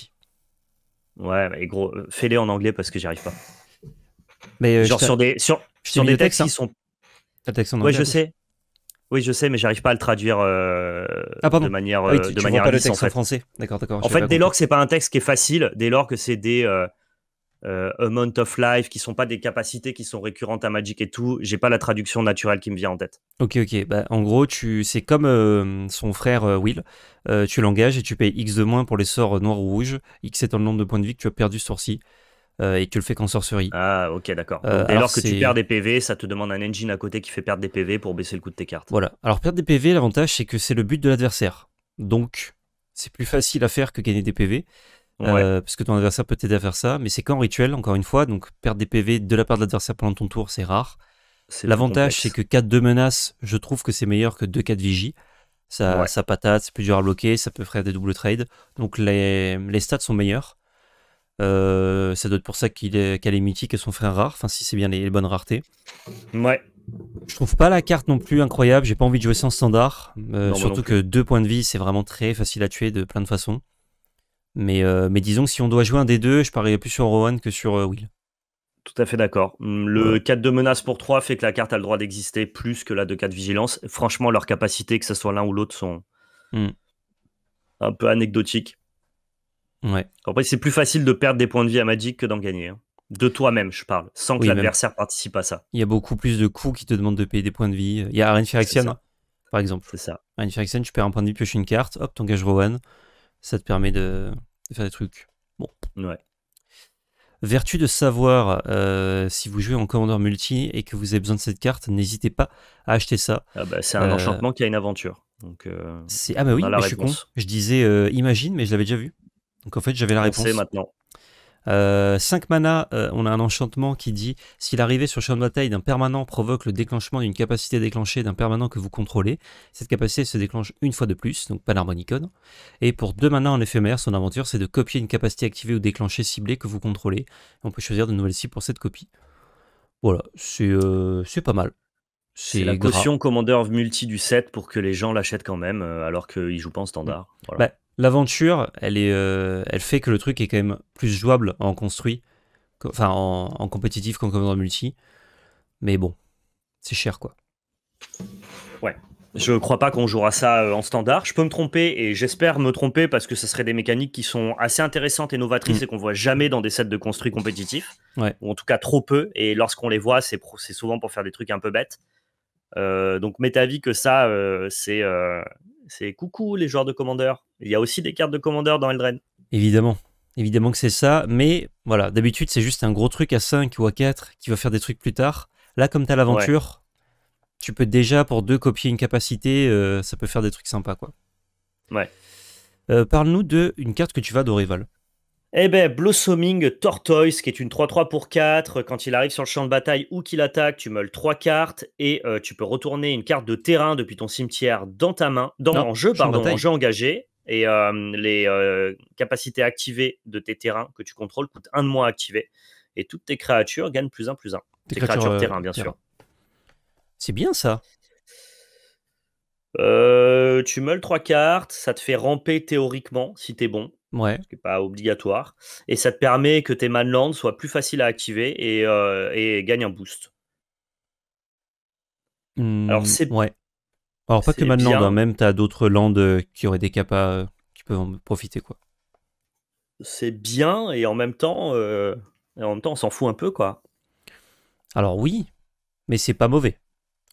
[SPEAKER 2] Ouais, mais gros, fais-les en anglais parce que j'y arrive pas. Mais Genre sur des, sur, des textes qui
[SPEAKER 1] hein. sont. Ouais, je sais.
[SPEAKER 2] Oui, je sais, mais j'arrive pas à le traduire euh, ah, de manière, en, français. D'accord, d'accord. En fait, dès lors que c'est pas un texte qui est facile, dès lors que c'est des euh, euh amount of life qui sont pas des capacités qui sont récurrentes à Magic et tout, j'ai pas la traduction naturelle qui me vient en tête.
[SPEAKER 1] Ok, ok. Bah, en gros, tu, c'est comme euh, son frère Will. tu l'engages et tu payes X de moins pour les sorts noirs ou rouges. X étant le nombre de points de vie que tu as perdu ce ci euh, et tu le fais qu'en sorcerie.
[SPEAKER 2] Ah, ok, d'accord. Euh, dès lors que tu perds des PV, ça te demande un engine à côté qui fait perdre des PV pour baisser le coût de tes cartes.
[SPEAKER 1] Voilà. Alors, perdre des PV, l'avantage, c'est que c'est le but de l'adversaire. Donc, c'est plus facile à faire que gagner des PV. Euh, parce que ton adversaire peut t'aider à faire ça, mais c'est qu'en rituel, encore une fois. Donc, perdre des PV de la part de l'adversaire pendant ton tour, c'est rare. L'avantage, c'est que 4-2 menaces, je trouve que c'est meilleur que 2-4 vigie. Ça, ça patate, c'est plus dur à bloquer, ça peut faire des doubles trades. Donc, les, les stats sont meilleurs. Euh, ça doit être pour ça qu'il est, qu'elle est mythique et son frère rare. Enfin, si c'est bien les, bonnes raretés. Ouais. Je trouve pas la carte non plus incroyable. J'ai pas envie de jouer sans standard. Euh, surtout que deux points de vie, c'est vraiment très facile à tuer de plein de façons.
[SPEAKER 2] Mais, euh, mais disons que si on doit jouer un des deux, je parierais plus sur Rowan que sur Will. Tout à fait d'accord. Hum, le 4 de menace pour 3 fait que la carte a le droit d'exister plus que la de 4 vigilance. Franchement, leurs capacités, que ce soit l'un ou l'autre, sont hmm. un peu anecdotiques. Ouais. Après, c'est plus facile de perdre des points de vie à Magic que d'en gagner. Hein. De toi-même, je parle, sans que l'adversaire participe à ça.
[SPEAKER 1] Il y a beaucoup plus de coups qui te demandent de payer des points de vie. Il y a Arène par exemple. C'est ça. tu perds un point de vie, pioches une carte, hop, t'engages Rowan. Ça te permet de... faire des trucs. Bon. Ouais. Vertu de savoir, euh, si vous jouez en commandeur multi et que vous avez besoin de cette carte, n'hésitez pas à acheter ça.
[SPEAKER 2] Ah bah, c'est un euh, enchantement qui a une aventure. Donc, euh, ah bah oui, je suis con.
[SPEAKER 1] Je disais imagine, mais je l'avais déjà vu. Donc en fait, j'avais la réponse. maintenant. 5 euh, mana, euh, on a un enchantement qui dit si l'arrivée sur champ de bataille d'un permanent provoque le déclenchement d'une capacité déclenchée d'un permanent que vous contrôlez, cette capacité se déclenche une fois de plus, donc pas d'harmonicone. Et pour 2 mana en éphémère, son aventure c'est de copier une capacité activée ou déclenchée ciblée que vous contrôlez. On peut choisir de nouvelles cibles pour cette copie. Voilà, c'est euh, pas mal. C'est la caution
[SPEAKER 2] Commander multi du set pour que les gens l'achètent quand même, alors qu'ils jouent pas en standard. Mm. Voilà.
[SPEAKER 1] Bah, L'aventure, euh, elle, fait que le truc est quand même plus jouable en construit, enfin en, compétitif qu'en commandant multi. Mais bon, c'est cher quoi.
[SPEAKER 2] Ouais. Je crois pas qu'on jouera ça euh, en standard. Je peux me tromper et j'espère me tromper parce que ce serait des mécaniques qui sont assez intéressantes et novatrices mm. et qu'on voit jamais dans des sets de construits compétitifs. Ouais. Ou en tout cas trop peu. Et lorsqu'on les voit, c'est souvent pour faire des trucs un peu bêtes. Euh, donc m'est avis que ça, c'est c'est coucou les joueurs de commandeur. Il y a aussi des cartes de commandeur dans Eldren.
[SPEAKER 1] Évidemment. Évidemment que c'est ça. Mais voilà, d'habitude, c'est juste un gros truc à 5 ou à 4 qui va faire des trucs plus tard. Là, comme tu as l'aventure, tu peux déjà pour deux copier une capacité. Euh, ça peut faire des trucs sympas, quoi. Ouais. Euh, parle-nous
[SPEAKER 2] d'une carte que tu vas adorer, Val. Eh ben, Blossoming Tortoise, qui est une 3-3 pour 4. Quand il arrive sur le champ de bataille ou qu'il attaque, tu meules 3 cartes et euh, tu peux retourner une carte de terrain depuis ton cimetière dans ta main, dans, l'enjeu jeu, pardon, engagé. Et euh, les euh, capacités activées de tes terrains que tu contrôles coûtent 1 de moins activé. Et toutes tes créatures gagnent plus 1 plus 1. Tes, créatures, terrain, bien sûr. C'est bien ça. tu meules 3 cartes, ça te fait ramper théoriquement si t'es bon. Ouais. Ce qui n'est pas obligatoire. Et ça te permet que tes manlands soient plus faciles à activer et, euh, gagnent gagne un boost. Mmh, Alors, c'est. Ouais. Alors, pas que manland, hein,
[SPEAKER 1] même tu as d'autres landes euh, qui auraient des capas euh, qui peuvent en profiter,
[SPEAKER 2] quoi. C'est bien et en même temps, en temps on s'en fout un peu, quoi.
[SPEAKER 1] Alors, oui, mais c'est pas mauvais.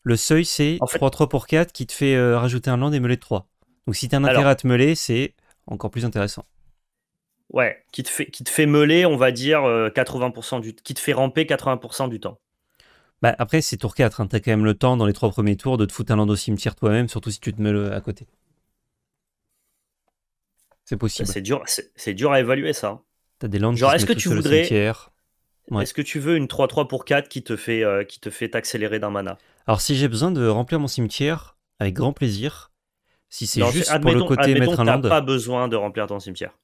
[SPEAKER 1] Le seuil, c'est 3-3 pour 4 qui te fait rajouter un land et meuler 3. Donc, si tu as un intérêt à te meuler, c'est encore plus intéressant.
[SPEAKER 2] Ouais, qui te fait, qui te fait meuler, on va dire, 80% euh, du qui te fait ramper 80% du temps.
[SPEAKER 1] Bah après, c'est tour 4, t'as quand même le temps dans les trois premiers tours de te foutre un land au cimetière toi-même, surtout si tu te meules euh, à côté. C'est possible. Bah, c'est
[SPEAKER 2] dur, c'est dur à évaluer ça. Hein. T'as des landes Genre, est-ce que tu voudrais. Est-ce que tu veux une 3-3 pour 4 qui te fait euh, qui te fait t'accélérer d'un mana
[SPEAKER 1] Alors si j'ai besoin de remplir mon cimetière, avec grand plaisir. Si c'est juste pour le côté mettre un land. pas
[SPEAKER 2] besoin de remplir ton cimetière.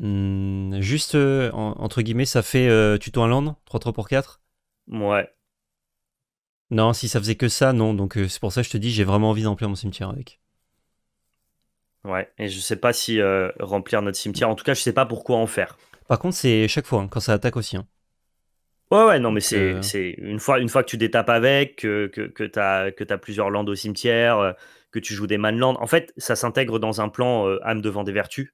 [SPEAKER 1] Hmm, juste, euh, entre guillemets, ça fait euh, tuto un land, 3-3 pour 4 Ouais. Non, si ça faisait que ça, non. Donc euh, c'est pour ça que je te dis, j'ai vraiment envie d'emplir mon cimetière avec.
[SPEAKER 2] Ouais, et je sais pas si remplir notre cimetière, en tout cas, je sais pas pourquoi en faire.
[SPEAKER 1] Par contre, c'est chaque fois, hein, quand ça attaque aussi. Hein.
[SPEAKER 2] Ouais, ouais, non, mais c'est une, fois, une fois que tu détapes avec, que, que, que tu as, plusieurs landes au cimetière, que tu joues des manlands. En fait, ça s'intègre dans un plan âme devant des vertus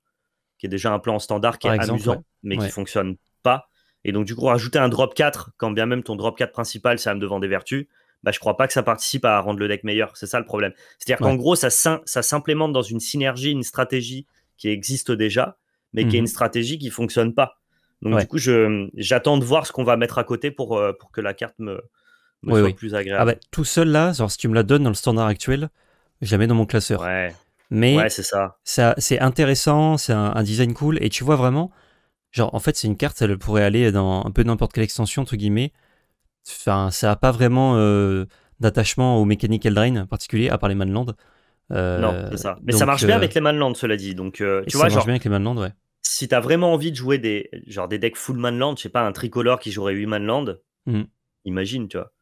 [SPEAKER 2] qui est déjà un plan standard, qui est amusant, mais qui qui fonctionne pas. Et donc, du coup, rajouter un drop 4, quand bien même ton drop 4 principal, ça me devant des vertus, bah, je crois pas que ça participe à rendre le deck meilleur. C'est ça le problème. C'est-à-dire qu'en gros, ça, ça s'implémente dans une synergie, une stratégie qui existe déjà, mais qui est une mhm. stratégie qui fonctionne pas. Donc, du coup, j'attends de voir ce qu'on va mettre à côté pour, euh, pour que la carte me, soit plus agréable. Ah bah,
[SPEAKER 1] tout seul là, genre, si tu me la donnes dans le standard actuel, jamais dans mon classeur. Ouais. Mais c'est intéressant, c'est un, design cool, et tu vois vraiment, genre, en fait, c'est une carte, elle pourrait aller dans un peu n'importe quelle extension, entre guillemets. Enfin, ça n'a pas vraiment euh, d'attachement aux mécaniques Eldraine, en particulier, à part les Manland. Euh, non, c'est ça. Mais ça marche bien euh, avec
[SPEAKER 2] les Manland, cela dit. Donc, tu vois, ça marche bien avec les Manland, ouais si t'as vraiment envie de jouer des, genre des decks full manland, je sais pas, un tricolore qui jouerait 8 manland, mm. imagine, tu vois.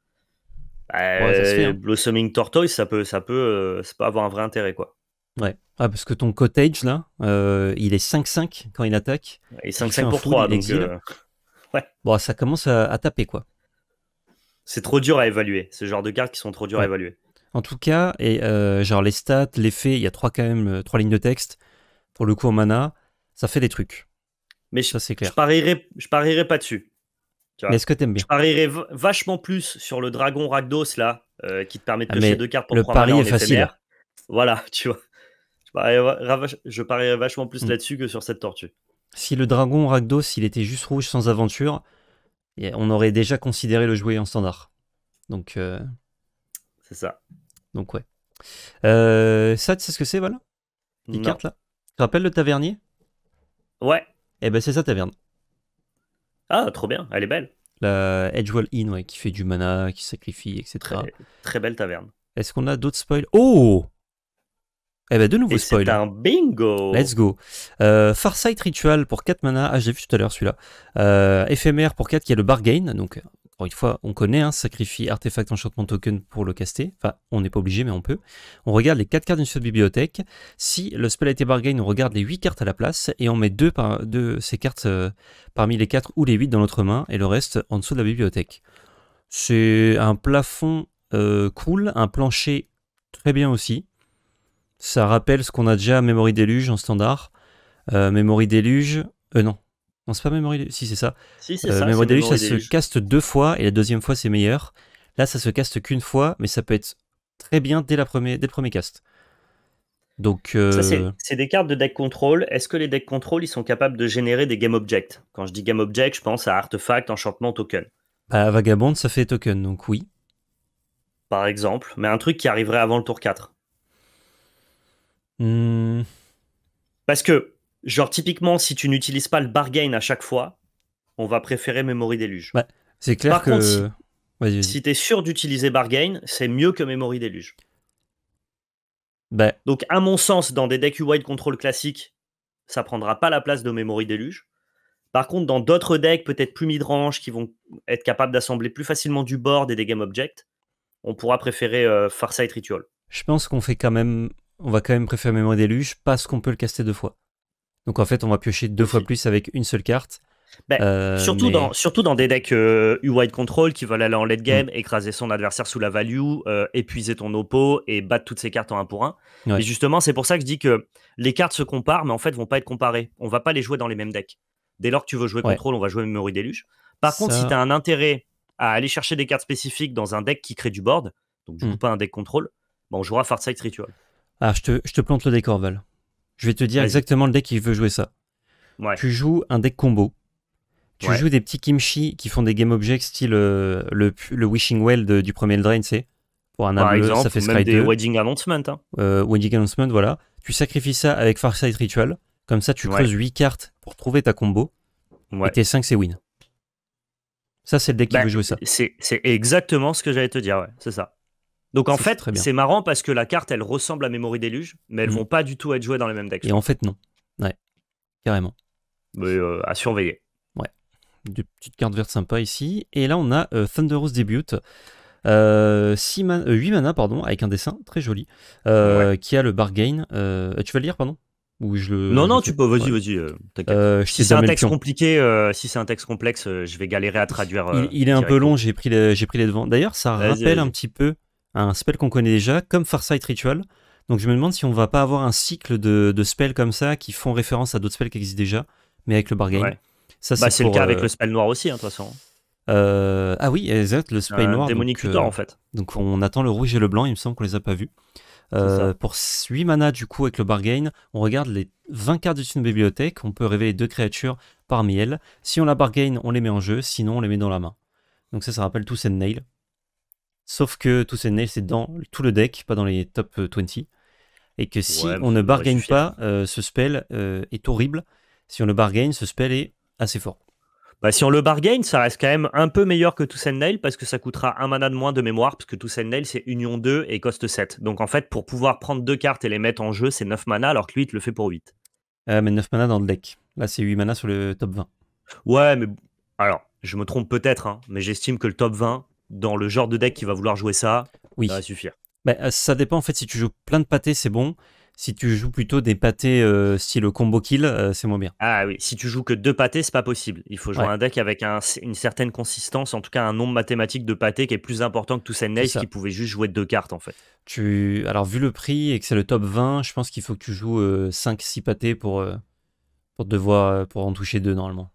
[SPEAKER 2] Hein. Blossoming Tortoise, ça peut, ça, peut, ça peut avoir un vrai intérêt, quoi.
[SPEAKER 1] Ouais. Ah, parce que ton cottage, là, euh, il est 5-5 quand il attaque. Et 5-5 pour 3, donc. Euh, ouais. Bon, ça commence à, taper, quoi.
[SPEAKER 2] C'est trop dur à évaluer. Ce genre de cartes qui sont trop dures à évaluer.
[SPEAKER 1] En tout cas, et, euh, genre les stats, l'effet, il y a trois, quand même, trois lignes de texte. Pour le coup, en mana, ça fait des trucs.
[SPEAKER 2] Mais ça, c'est clair. Je parierais, je pas dessus. Mais est-ce que t'aimes bien Je parierais vachement plus sur le dragon ragdos là, qui te permet de ah, pêcher deux cartes pour Le pari est facile. Voilà, tu vois. Je parierais vachement plus mm. là-dessus que sur cette tortue.
[SPEAKER 1] Si le dragon Ragdos, s'il était juste rouge sans aventure, on aurait déjà considéré le jouer en standard. Donc. Euh, c'est ça. Donc, ouais. ça, tu euh, sais ce que c'est, Val voilà Les là Tu te rappelles le tavernier Ouais. Eh ben, c'est ça, taverne.
[SPEAKER 2] Ah, trop bien, elle est belle.
[SPEAKER 1] La Edgewall Inn, ouais, qui fait du mana, qui sacrifie, etc. Très,
[SPEAKER 2] très belle taverne.
[SPEAKER 1] Est-ce qu'on a d'autres spoils Oh eh ben de nouveau Et spoil. C'est un bingo. Let's go. Euh, Farsight Ritual pour 4 mana. Ah, j'ai vu tout à l'heure celui-là. Euh, éphémère pour 4 qui a le Bargain. Donc, encore une fois, on connaît, hein, sacrifie artefact enchantement token pour le caster. Enfin, on n'est pas obligé, mais on peut. On regarde les 4 cartes d'une seule bibliothèque. Si le spell a été bargain, on regarde les 8 cartes à la place et on met 2 par, ces cartes euh, parmi les 4 ou les 8 dans notre main et le reste en dessous de la bibliothèque. C'est un plafond euh, cool, un plancher très bien aussi ça rappelle ce qu'on a déjà à Memory Deluge en standard. Euh, Memory Deluge. Euh, non. Non, c'est pas Memory Deluge. Si, c'est ça. Si, euh, ça Memory Deluge, ça se caste deux fois et la deuxième fois, c'est meilleur. Là, ça se caste qu'une fois, mais ça peut être très bien dès, la première, dès le premier cast. Donc, euh,
[SPEAKER 2] c'est des cartes de deck control. Est-ce que les deck control ils sont capables de générer des game object Quand je dis game object, je pense à artefact, enchantement, token.
[SPEAKER 1] Bah, Vagabond, ça fait token, donc oui.
[SPEAKER 2] Par exemple, mais un truc qui arriverait avant le tour 4.
[SPEAKER 1] Hmm.
[SPEAKER 2] Parce que, genre, typiquement, si tu n'utilises pas le bargain à chaque fois, on va préférer Memory Déluge.
[SPEAKER 1] c'est clair Par Contre, si,
[SPEAKER 2] tu es sûr d'utiliser bargain, c'est mieux que Memory Déluge. Ben. Donc, à mon sens, dans des decks wide control classiques, ça prendra pas la place de Memory Déluge. Par contre, dans d'autres decks, peut-être plus midrange, qui vont être capables d'assembler plus facilement du board et des game objects, on pourra préférer euh, Farsight Ritual.
[SPEAKER 1] Je pense qu'on fait quand même on va quand même préférer Memory Déluge parce qu'on peut le caster deux fois. Donc en fait, on va piocher deux fois plus avec une seule carte. Bah, euh, surtout, dans,
[SPEAKER 2] surtout dans des decks euh, U-Wide Control qui veulent aller en late mm. game, écraser son adversaire sous la value, euh, épuiser ton oppo et battre toutes ses cartes en un pour un. Et justement, c'est pour ça que je dis que les cartes se comparent, mais en fait, vont pas être comparées. On va pas les jouer dans les mêmes decks. Dès lors que tu veux jouer Control, contrôle, on va jouer Memory Deluge. Par contre, si tu as un intérêt à aller chercher des cartes spécifiques dans un deck qui crée du board, donc du mm. coup pas un deck contrôle, bah, on jouera Farsight Ritual.
[SPEAKER 1] Ah, je te, je te plante le décor Val. Je vais te dire exactement le deck qui veut jouer ça. Tu joues un deck combo. Tu joues des petits kimchi qui font des game objects style euh, le, le, Wishing Well du premier Eldraine, c'est pour un Par ça fait même Sky des Wedding Announcement. Hein. Euh, wedding Announcement, voilà. Tu sacrifies ça avec Farsight Ritual. Comme ça, tu creuses 8 cartes pour trouver ta combo. Et tes 5, c'est win.
[SPEAKER 2] Ça, c'est le deck qui bah, veut jouer ça. C'est exactement ce que j'allais te dire, ouais. C'est ça. Donc en fait, c'est marrant parce que la carte, elle ressemble à Memory d'Éluge, mais elles mm. vont pas du tout être jouées dans les mêmes decks. Et
[SPEAKER 1] en fait, non. Ouais, carrément. Mais euh, à surveiller. Ouais. De petites cartes vertes sympas ici. Et là, on a euh, Thunderous Debut. Euh, 8 euh, mana, pardon, avec un dessin très joli, qui a le bargain. tu vas le lire, pardon ou je Non, non, tu peux, vas-y, vas-y. si c'est un texte
[SPEAKER 2] compliqué, si c'est un texte complexe, je vais galérer à traduire. il, est un peu long,
[SPEAKER 1] j'ai pris, j'ai pris les devants. D'ailleurs, ça rappelle un petit peu un spell qu'on connaît déjà, comme Farsight Ritual. Donc je me demande si on va pas avoir un cycle de, spells comme ça qui font référence à d'autres spells qui existent déjà, mais avec le bargain. Ça, bah, c'est, le cas avec euh, le
[SPEAKER 2] spell noir aussi, hein, de toute façon.
[SPEAKER 1] Euh, ah oui, exact, le spell noir. donc, euh, en fait. Donc on attend le rouge et le blanc, il me semble qu'on les a pas vus. pour 8 mana du coup avec le bargain, on regarde les 20 cartes d'une bibliothèque, on peut révéler deux créatures parmi elles. Si on la bargain, on les met en jeu, sinon on les met dans la main. Donc ça, ça rappelle tous Nail, Sauf que Toussaint Nail, c'est dans tout le deck, pas dans les top 20. Euh, et que si on ne bargaine pas, euh, ce spell euh, est
[SPEAKER 2] horrible. Si on le bargaine, ce spell est assez fort. Bah, si on le bargaine, ça reste quand même un peu meilleur que Toussaint Nail parce que ça coûtera un mana de moins de mémoire parce que Toussaint Nail c'est union 2 et coste 7. Donc en fait, pour pouvoir prendre deux cartes et les mettre en jeu, c'est 9 mana alors que lui il te le fait pour 8. mais 9 mana dans le deck. Là, c'est 8 mana sur le top 20. Ouais, mais alors, je me trompe peut-être, hein, mais j'estime que le top 20, dans le genre de deck qui va vouloir jouer ça, ça va suffire. Bah, euh,
[SPEAKER 1] ça dépend en fait, si tu joues plein de pâtés, c'est bon. Si tu joues plutôt des pâtés euh, style combo kill,
[SPEAKER 2] euh, c'est moins bien. Ah oui, si tu joues que deux pâtés, c'est pas possible. Il faut jouer un deck avec une certaine consistance, en tout cas un nombre mathématique de pâtés qui est plus important que tout nays qui pouvait juste jouer deux cartes en fait.
[SPEAKER 1] Tu... Alors vu le prix et que c'est le top 20, je pense qu'il faut que tu joues 5-6 pâtés pour, pour, devoir, pour en toucher deux normalement.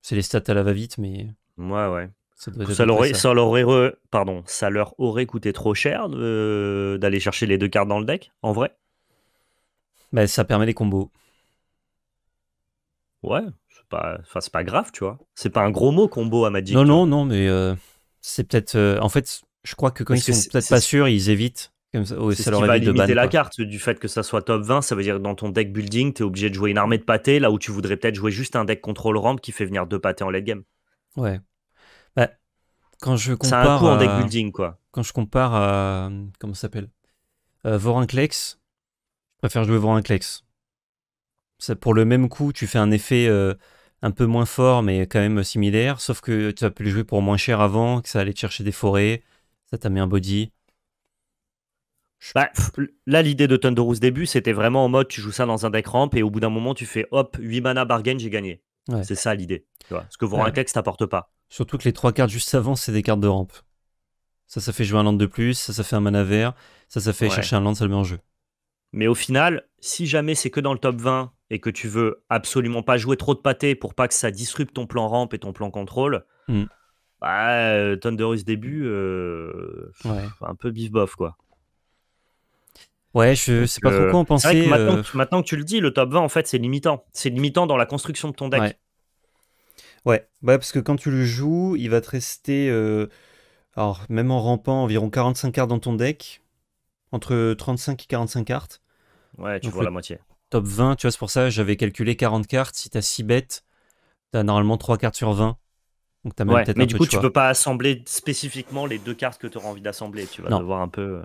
[SPEAKER 1] C'est les stats à la va-vite, mais.
[SPEAKER 2] Ouais, ouais. Ça, leur aurait, pardon, ça leur aurait coûté trop cher euh, d'aller chercher les deux cartes dans le deck, en vrai. Mais bah, ça permet des combos. Ouais, c'est pas, pas grave, tu vois. C'est pas un gros mot combo à Magic. Non,
[SPEAKER 1] non, non, mais euh, c'est peut-être. Euh, en fait, je crois que quand ils sont peut-être pas sûrs, ils évitent. Comme ça, ce qui va limiter la
[SPEAKER 2] carte du fait que ça soit top 20. Ça veut dire que dans ton deck building, t'es obligé de jouer une armée de pâtés là où tu voudrais peut-être jouer juste un deck contrôle ramp qui fait venir deux pâtés en late game.
[SPEAKER 1] Ouais, quand je compare. un euh, en building, quoi. Quand je compare à. Comment ça s'appelle euh, Vorinclex, je préfère jouer Vorinclex. pour le même coup, tu fais un effet euh, un peu moins fort, mais quand même euh, similaire, sauf que tu as pu le jouer pour moins cher avant, que ça allait chercher des forêts, ça t'a mis un body.
[SPEAKER 2] Bah, là, l'idée de Thunderous début, c'était vraiment en mode tu joues ça dans un deck ramp et au bout d'un moment, tu fais hop, 8 mana bargain, j'ai gagné. C'est ça l'idée. Ce que Vorinclex ouais. t'apporte pas.
[SPEAKER 1] Surtout que les trois cartes juste avant, c'est des cartes de rampe. Ça, ça fait jouer un land de plus, ça, ça fait un mana vert, ça, ça fait chercher un land, ça le met en jeu.
[SPEAKER 2] Mais au final, si jamais c'est que dans le top 20 et que tu veux absolument pas jouer trop de pâté pour pas que ça disrupte ton plan rampe et ton plan contrôle, mm. bah, euh, Thunderous début, euh, un peu bif-bof quoi.
[SPEAKER 1] Ouais, je sais pas trop euh, quoi en penser. Vrai
[SPEAKER 2] maintenant, que tu le dis, le top 20 en fait c'est limitant. C'est limitant dans la construction de ton deck.
[SPEAKER 1] Ouais, bah, parce que quand tu le joues, il va te rester, euh, alors même en rampant, environ 45 cartes dans ton deck, entre 35 et 45 cartes. Ouais, tu vois la moitié. Top 20, tu vois, c'est pour ça j'avais calculé 40 cartes. Si t'as 6 bêtes, t'as normalement 3 cartes sur 20.
[SPEAKER 2] Donc t'as même ouais, mais du coup, tu peux pas assembler spécifiquement les deux cartes que tu auras envie d'assembler. Tu vas devoir un peu. Euh,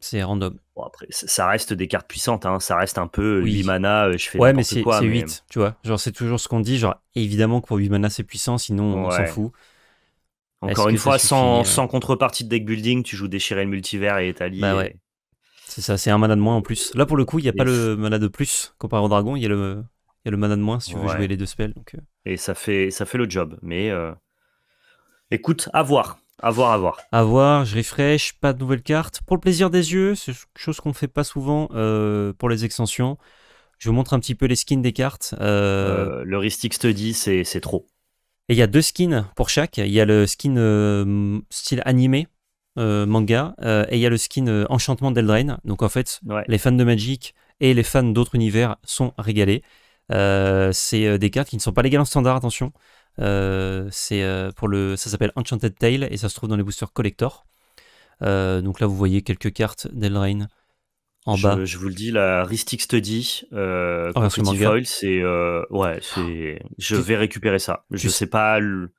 [SPEAKER 2] c'est random. Bon, après, ça reste des cartes puissantes, hein. ça reste un peu 8 euh, mana, euh, je fais Ouais, mais c'est 8,
[SPEAKER 1] tu vois. Genre, c'est toujours ce qu'on dit, genre, évidemment que pour 8 mana, c'est puissant, sinon on s'en fout. Encore une fois, euh, sans,
[SPEAKER 2] contrepartie de deck building, tu joues déchirer le multivers et Italie. Bah
[SPEAKER 1] C'est ça, c'est un mana de moins en plus. Là, pour le coup, il n'y a pas le mana de plus
[SPEAKER 2] comparé au dragon, il y, a le, y le mana de moins si tu veux jouer les deux spells. Donc... Et ça fait, ça fait le job, mais écoute, à voir. À voir, à voir. À voir, je refresh, pas de
[SPEAKER 1] nouvelles cartes. Pour le plaisir des yeux, c'est quelque chose qu'on ne fait pas souvent euh, pour les extensions. Je vous montre un petit peu les skins des cartes. Euh...
[SPEAKER 2] euh le Rhystic Study, c'est trop.
[SPEAKER 1] Et il y a deux skins pour chaque. Il y a le skin euh, style animé, manga, et il y a le skin enchantement d'Eldraine. Donc en fait, les fans de Magic et les fans d'autres univers sont régalés. c'est des cartes qui ne sont pas légales en standard, attention. Euh, c'est euh, pour le, ça s'appelle Enchanted Tail et ça se trouve dans les boosters collector. Euh, donc là, vous voyez quelques cartes d'Eldraine en bas.
[SPEAKER 2] Je, vous le dis, la Ristic Study, euh, oh, Foil, c'est ouais, ah. c'est. Je vais récupérer ça. Je sais pas,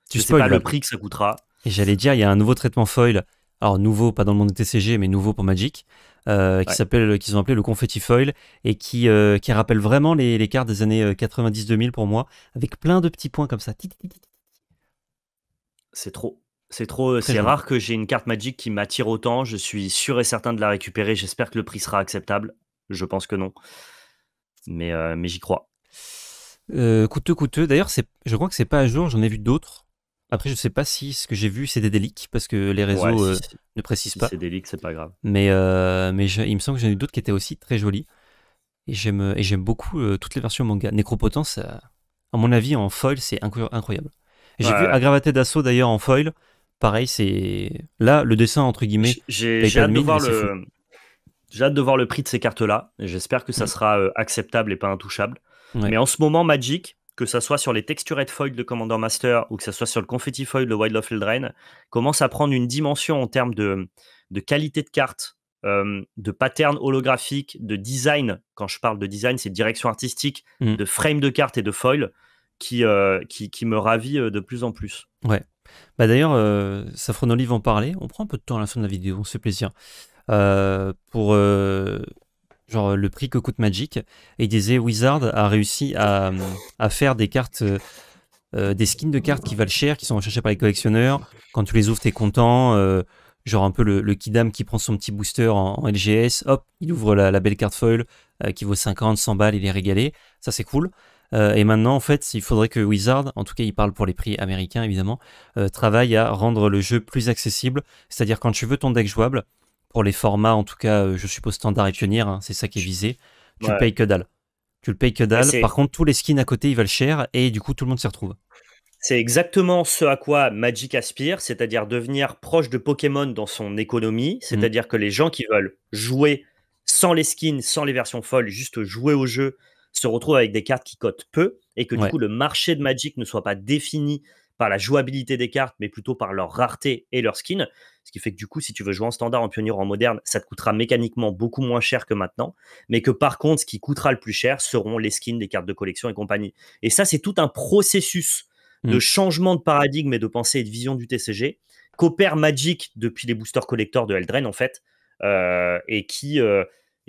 [SPEAKER 2] tu sais pas le prix que ça coûtera.
[SPEAKER 1] Et j'allais dire, il y a un nouveau traitement foil. Alors nouveau, pas dans le monde de TCG, mais nouveau pour Magic, euh, qui s'appelle, euh, qu'ils ont le confetti foil et qui, euh, qui rappelle vraiment les, les cartes des années 90-2000 pour moi, avec plein de petits points comme ça.
[SPEAKER 2] C'est trop. C'est trop, c'est rare que j'ai une carte magique qui m'attire autant. Je suis sûr et certain de la récupérer. J'espère que le prix sera acceptable. Je pense que non, mais, mais j'y crois.
[SPEAKER 1] coûteux, coûteux. D'ailleurs, c'est, je crois que c'est pas à jour. J'en ai vu d'autres après, je ne sais pas si ce que j'ai vu, c'est des leaks, parce que les réseaux euh, ne précisent pas. c'est des leaks, c'est pas grave. Mais, euh, mais il me semble que j'en ai eu d'autres qui étaient aussi très jolis. Et j'aime, et j'aime beaucoup euh, toutes les versions manga. Nécropotence, à mon avis, en foil, c'est incroyable. J'ai vu Aggravaté d'assaut d'ailleurs en foil. Pareil, c'est. Là, le dessin, entre guillemets. J'ai, hâte de voir le.
[SPEAKER 2] hâte de voir le prix de ces cartes-là. J'espère que ça mm. sera acceptable et pas intouchable. Mais en ce moment, Magic, que ça soit sur les de foil de Commander Master ou que ce soit sur le confetti foil de Wild of Eldraine, commence à prendre une dimension en termes de, de qualité de carte, euh, de pattern holographique, de design. Quand je parle de design, c'est direction artistique, mm. de frame de carte et de foil qui, euh, qui, me ravit euh, de plus en plus.
[SPEAKER 1] Ouais. Bah D'ailleurs, euh, Olive en parler. On prend un peu de temps à la fin de la vidéo, on se fait plaisir. pour genre euh, le prix que coûte Magic. Et il disait Wizard a réussi à, faire des cartes, euh, euh, des skins de cartes qui valent cher, qui sont recherchés par les collectionneurs. Quand tu les ouvres, t'es content. genre un peu le, Kidam qui prend son petit booster en, LGS, hop, il ouvre la, belle carte foil qui vaut 50, 100 balles, il est régalé. Ça, c'est cool. et maintenant, en fait, il faudrait que Wizard, en tout cas, il parle pour les prix américains évidemment, travaille à rendre le jeu plus accessible. C'est-à-dire quand tu veux ton deck jouable, pour les formats, en tout cas, euh, je suppose standard et pionnière, hein, c'est ça qui est visé, tu le payes que dalle. Tu le payes que dalle. Par contre, tous les skins à côté, ils valent cher et du coup, tout le monde s'y retrouve.
[SPEAKER 2] C'est exactement ce à quoi Magic aspire, c'est-à-dire devenir proche de Pokémon dans son économie, mmh. c'est-à-dire que les gens qui veulent jouer sans les skins, sans les versions folles, juste jouer au jeu, se retrouvent avec des cartes qui cotent peu et que du coup le marché de Magic ne soit pas défini par la jouabilité des cartes, mais plutôt par leur rareté et leur skin. Ce qui fait que du coup, si tu veux jouer en standard, en pionnier en moderne, ça te coûtera mécaniquement beaucoup moins cher que maintenant. Mais que par contre, ce qui coûtera le plus cher seront les skins, les cartes de collection et compagnie. Et ça, c'est tout un processus de mmh. changement de paradigme et de pensée et de vision du TCG qu'opère Magic depuis les boosters collector de Eldraine, en fait, euh, et qui, euh,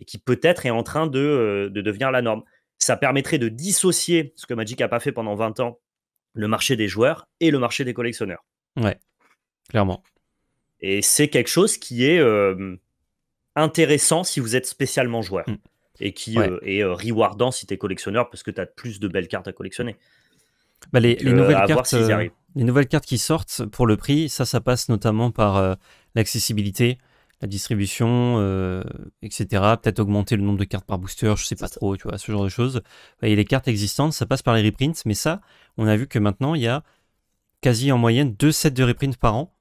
[SPEAKER 2] qui peut-être est en train de, euh, de devenir la norme. Ça permettrait de dissocier ce que Magic n'a pas fait pendant 20 ans le marché des joueurs et le marché des collectionneurs. Ouais, clairement. Et c'est quelque chose qui est euh, intéressant si vous êtes spécialement joueur mm. et qui euh, est euh, rewardant si tu es collectionneur parce que tu as plus de belles cartes à collectionner. Bah, les, nouvelles cartes, les,
[SPEAKER 1] nouvelles cartes, qui sortent pour le prix, ça, ça passe notamment par l'accessibilité, la distribution, etc. Peut-être augmenter le nombre de cartes par booster, je sais pas trop, tu vois, ce genre de choses. Et bah, les cartes existantes, ça passe par les reprints, mais ça, on a vu que maintenant, il y a quasi en moyenne deux sets de reprints par an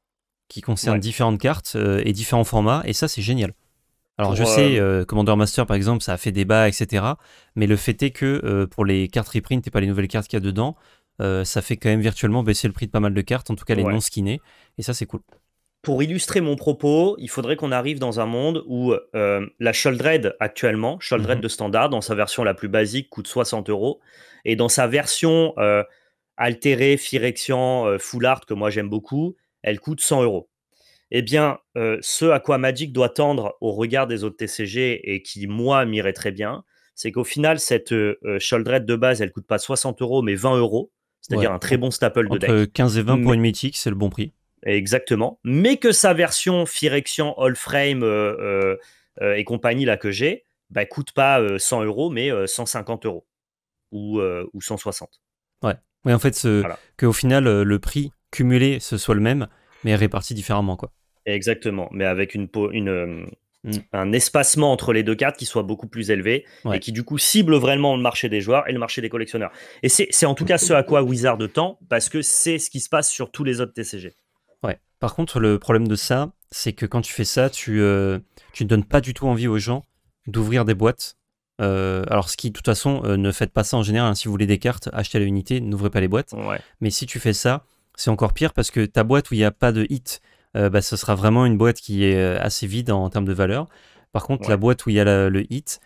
[SPEAKER 1] qui concernent différentes cartes euh, et différents formats, et ça, c'est génial. Alors, je sais, euh, euh, Commander Master, par exemple, ça a fait débat, etc. Mais le fait est que pour les cartes reprint et pas les nouvelles cartes qu'il y a dedans, ça fait quand même virtuellement baisser le prix de pas mal de cartes, en tout cas les non skinnées, et ça, c'est cool.
[SPEAKER 2] Pour illustrer mon propos, il faudrait qu'on arrive dans un monde où la Sholdred actuellement, Sholdred mhm. de standard, dans sa version la plus basique, coûte 60 euros, et dans sa version altérée, Phyrexian, euh, Full Art, que moi j'aime beaucoup, elle coûte 100 euros. Eh bien, euh, ce à quoi Magic doit tendre au regard des autres TCG et qui, moi, m'irait très bien, c'est qu'au final, cette euh, de base, elle coûte pas 60 euros, mais 20 euros, c'est-à-dire un très bon staple de deck. 15 et 20 pour une mythique, c'est le bon prix. Exactement. Mais que sa version firexion All Frame euh, et compagnie, là, que j'ai, bah, coûte pas 100 euros, mais 150 euros ou, ou 160.
[SPEAKER 1] Ouais. Oui, en fait, qu'au final, euh, le prix cumulé, ce soit le même, mais réparti différemment. quoi.
[SPEAKER 2] Exactement, mais avec une, euh, mm. un espacement entre les deux cartes qui soit beaucoup plus élevé et qui, du coup, cible vraiment le marché des joueurs et le marché des collectionneurs. Et c'est en tout cas ce à quoi Wizard temps, parce que c'est ce qui se passe sur tous les autres TCG.
[SPEAKER 1] Ouais. Par contre, le problème de ça, c'est que quand tu fais ça, tu ne euh, donnes pas du tout envie aux gens d'ouvrir des boîtes euh, alors, ce qui, de toute façon, euh, ne faites pas ça en général. Hein. Si vous voulez des cartes, achetez la unité, n'ouvrez pas les boîtes. Mais si tu fais ça, c'est encore pire parce que ta boîte où il n'y a pas de hit, euh, bah, ce sera vraiment une boîte qui est assez vide en, termes de valeur. Par contre, la boîte où il y a le hit,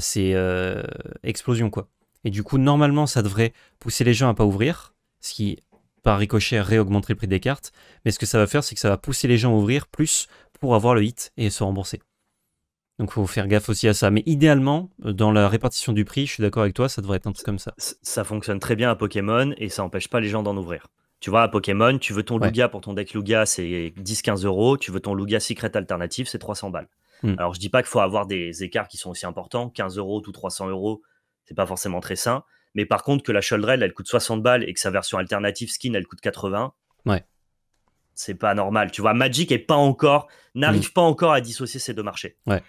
[SPEAKER 1] c'est explosion, quoi. Et du coup, normalement, ça devrait pousser les gens à pas ouvrir, ce qui, par ricochet, réaugmenterait le prix des cartes. Mais ce que ça va faire, c'est que ça va pousser les gens à ouvrir plus pour avoir le hit et se rembourser. Donc faut faire gaffe aussi à ça. Mais idéalement, euh, dans la répartition du prix, je suis d'accord avec
[SPEAKER 2] toi, ça devrait être un truc comme ça. Ça fonctionne très bien à Pokémon et ça n'empêche pas les gens d'en ouvrir. Tu vois, à Pokémon, tu veux ton Lugia pour ton deck Lugia, c'est 10-15 euros. Tu veux ton Lugia Secret Alternative, c'est 300 balles. Hmm. Alors je dis pas qu'il faut avoir des écarts qui sont aussi importants, 15 euros ou 300 euros, c'est pas forcément très sain. Mais par contre, que la Shuldrel, elle coûte 60 balles et que sa version alternative skin, elle coûte 80. Ouais c'est pas normal. Tu vois, Magic est pas encore, n'arrive mm. pas encore à dissocier ces deux marchés.
[SPEAKER 1] Ouais.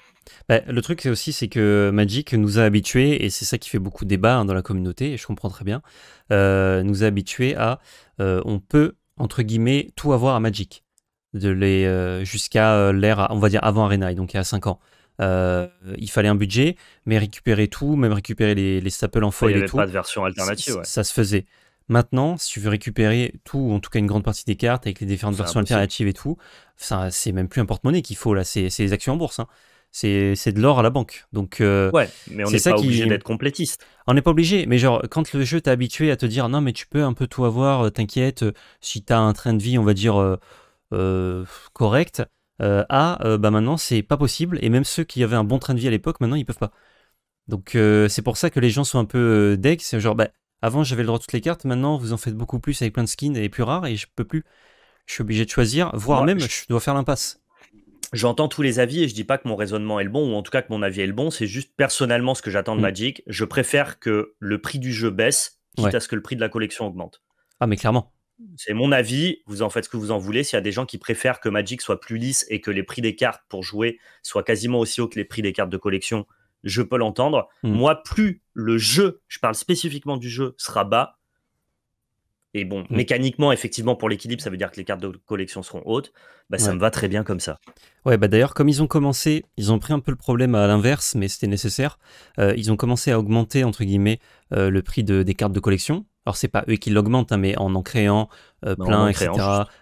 [SPEAKER 1] Bah, le truc aussi, c'est que Magic nous a habitués, et c'est ça qui fait beaucoup de débat hein, dans la communauté, et je comprends très bien, euh, nous a habitués à, euh, on peut, entre guillemets, tout avoir à Magic, de euh, jusqu'à l'ère, on va dire avant Arena, donc il y a 5 ans. il fallait un budget, mais récupérer tout, même récupérer les, staples en foil Il et avait pas de version alternative. ça se faisait. Maintenant, si tu veux récupérer tout, en tout cas une grande partie des cartes avec les différentes versions alternatives et tout, c'est même plus un porte-monnaie qu'il faut là, c'est des actions en bourse. Hein. C'est de l'or à la banque. Donc, euh, ouais, mais on n'est pas obligé d'être complétiste. On n'est pas obligé, mais genre, quand le jeu t'a habitué à te dire non, mais tu peux un peu tout avoir, euh, t'inquiète, euh, si t'as un train de vie, on va dire, correct, à bah maintenant, c'est pas possible. Et même ceux qui avaient un bon train de vie à l'époque, maintenant, ils peuvent pas. Donc, c'est pour ça que les gens sont un peu dex genre, bah avant, j'avais le droit à toutes les cartes. Maintenant, vous en faites beaucoup plus avec plein de skins et plus rares et je
[SPEAKER 2] peux plus. Je suis obligé de choisir, voire même, je... dois faire l'impasse. J'entends tous les avis et je dis pas que mon raisonnement est le bon ou en tout cas que mon avis est le bon. C'est juste personnellement ce que j'attends de hmm. Magic. Je préfère que le prix du jeu baisse, quitte à ce que le prix de la collection augmente. Ah, mais clairement. C'est mon avis, vous en faites ce que vous en voulez. S'il y a des gens qui préfèrent que Magic soit plus lisse et que les prix des cartes pour jouer soient quasiment aussi hauts que les prix des cartes de collection, je peux l'entendre. Hmm. Moi, plus le jeu, je parle spécifiquement du jeu, sera bas. Et bon, hmm. mécaniquement, effectivement, pour l'équilibre, ça veut dire que les cartes de collection seront hautes. Bah, ça me va très bien comme ça.
[SPEAKER 1] Ouais, bah d'ailleurs, comme ils ont commencé, ils ont pris un peu le problème à l'inverse, mais c'était nécessaire. Euh, ils ont commencé à augmenter, entre guillemets, euh, le prix des cartes de collection. Alors, c'est pas eux qui l'augmentent, hein, mais en en créant euh, bah, plein, etc.,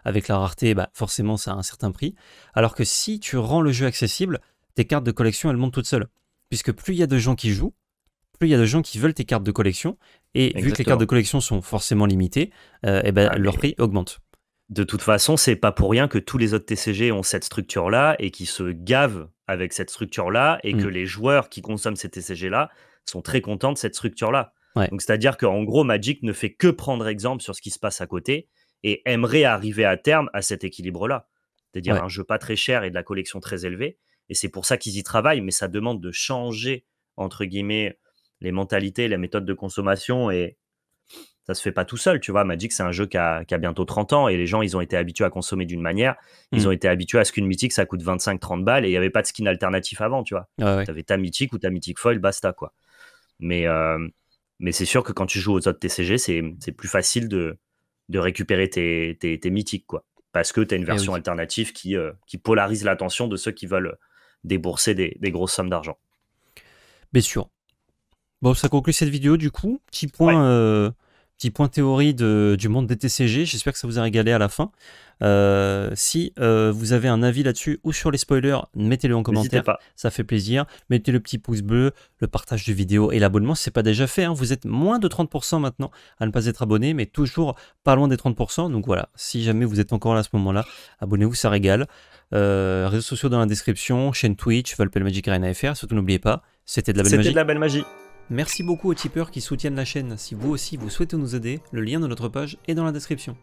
[SPEAKER 1] avec la rareté, bah, forcément, ça a un certain prix. Alors que si tu rends le jeu accessible, tes cartes de collection, elles montent toutes seules puisque plus il y a de gens qui jouent, plus il y a de gens qui veulent tes cartes de collection, et vu que les cartes de collection sont forcément limitées, euh, eh ben, ah, leur prix augmente.
[SPEAKER 2] De toute façon, c'est pas pour rien que tous les autres TCG ont cette structure-là et qui se gavent avec cette structure-là et que mm. les joueurs qui consomment ces TCG-là sont très contents de cette structure-là. Donc, c'est-à-dire qu'en gros, Magic ne fait que prendre exemple sur ce qui se passe à côté et aimerait arriver à terme à cet équilibre-là. C'est-à-dire un jeu pas très cher et de la collection très élevée, et c'est pour ça qu'ils y travaillent, mais ça demande de changer, entre guillemets, les mentalités, les méthodes de consommation et ça se fait pas tout seul, tu vois. Magic, c'est un jeu qui a, bientôt 30 ans et les gens, ils ont été habitués à consommer d'une manière. Ils mmh. ont été habitués à ce qu'une mythique, ça coûte 25-30 balles et il n'y avait pas de skin alternatif avant, tu vois. Tu avais ta mythique ou ta mythique foil, basta, quoi. Mais, euh, mais c'est sûr que quand tu joues aux autres TCG, c'est plus facile de, de récupérer tes, mythiques, quoi. Parce que tu as une eh version alternative qui, euh, qui polarise l'attention de ceux qui veulent débourser des, grosses sommes d'argent.
[SPEAKER 1] Bien sûr. Bon, ça conclut cette vidéo du coup. Petit point, euh, petit point théorie du monde des TCG. J'espère que ça vous a régalé à la fin. Euh, si euh, vous avez un avis là-dessus ou sur les spoilers, mettez-le en commentaire. Ça fait plaisir. Mettez le petit pouce bleu, le partage de vidéo et l'abonnement. si ce n'est pas déjà fait. Hein. Vous êtes moins de 30% maintenant à ne pas être abonné, mais toujours pas loin des 30%. Donc voilà, si jamais vous êtes encore là à ce moment-là, abonnez-vous, ça régale. Euh, réseaux sociaux dans la description, chaîne Twitch, Valpel Magic Arena FR, surtout n'oubliez pas, c'était de la belle C'était de la belle magie. Merci beaucoup aux tipeurs qui soutiennent la chaîne. Si vous aussi vous souhaitez nous aider, le lien de notre page est dans la description.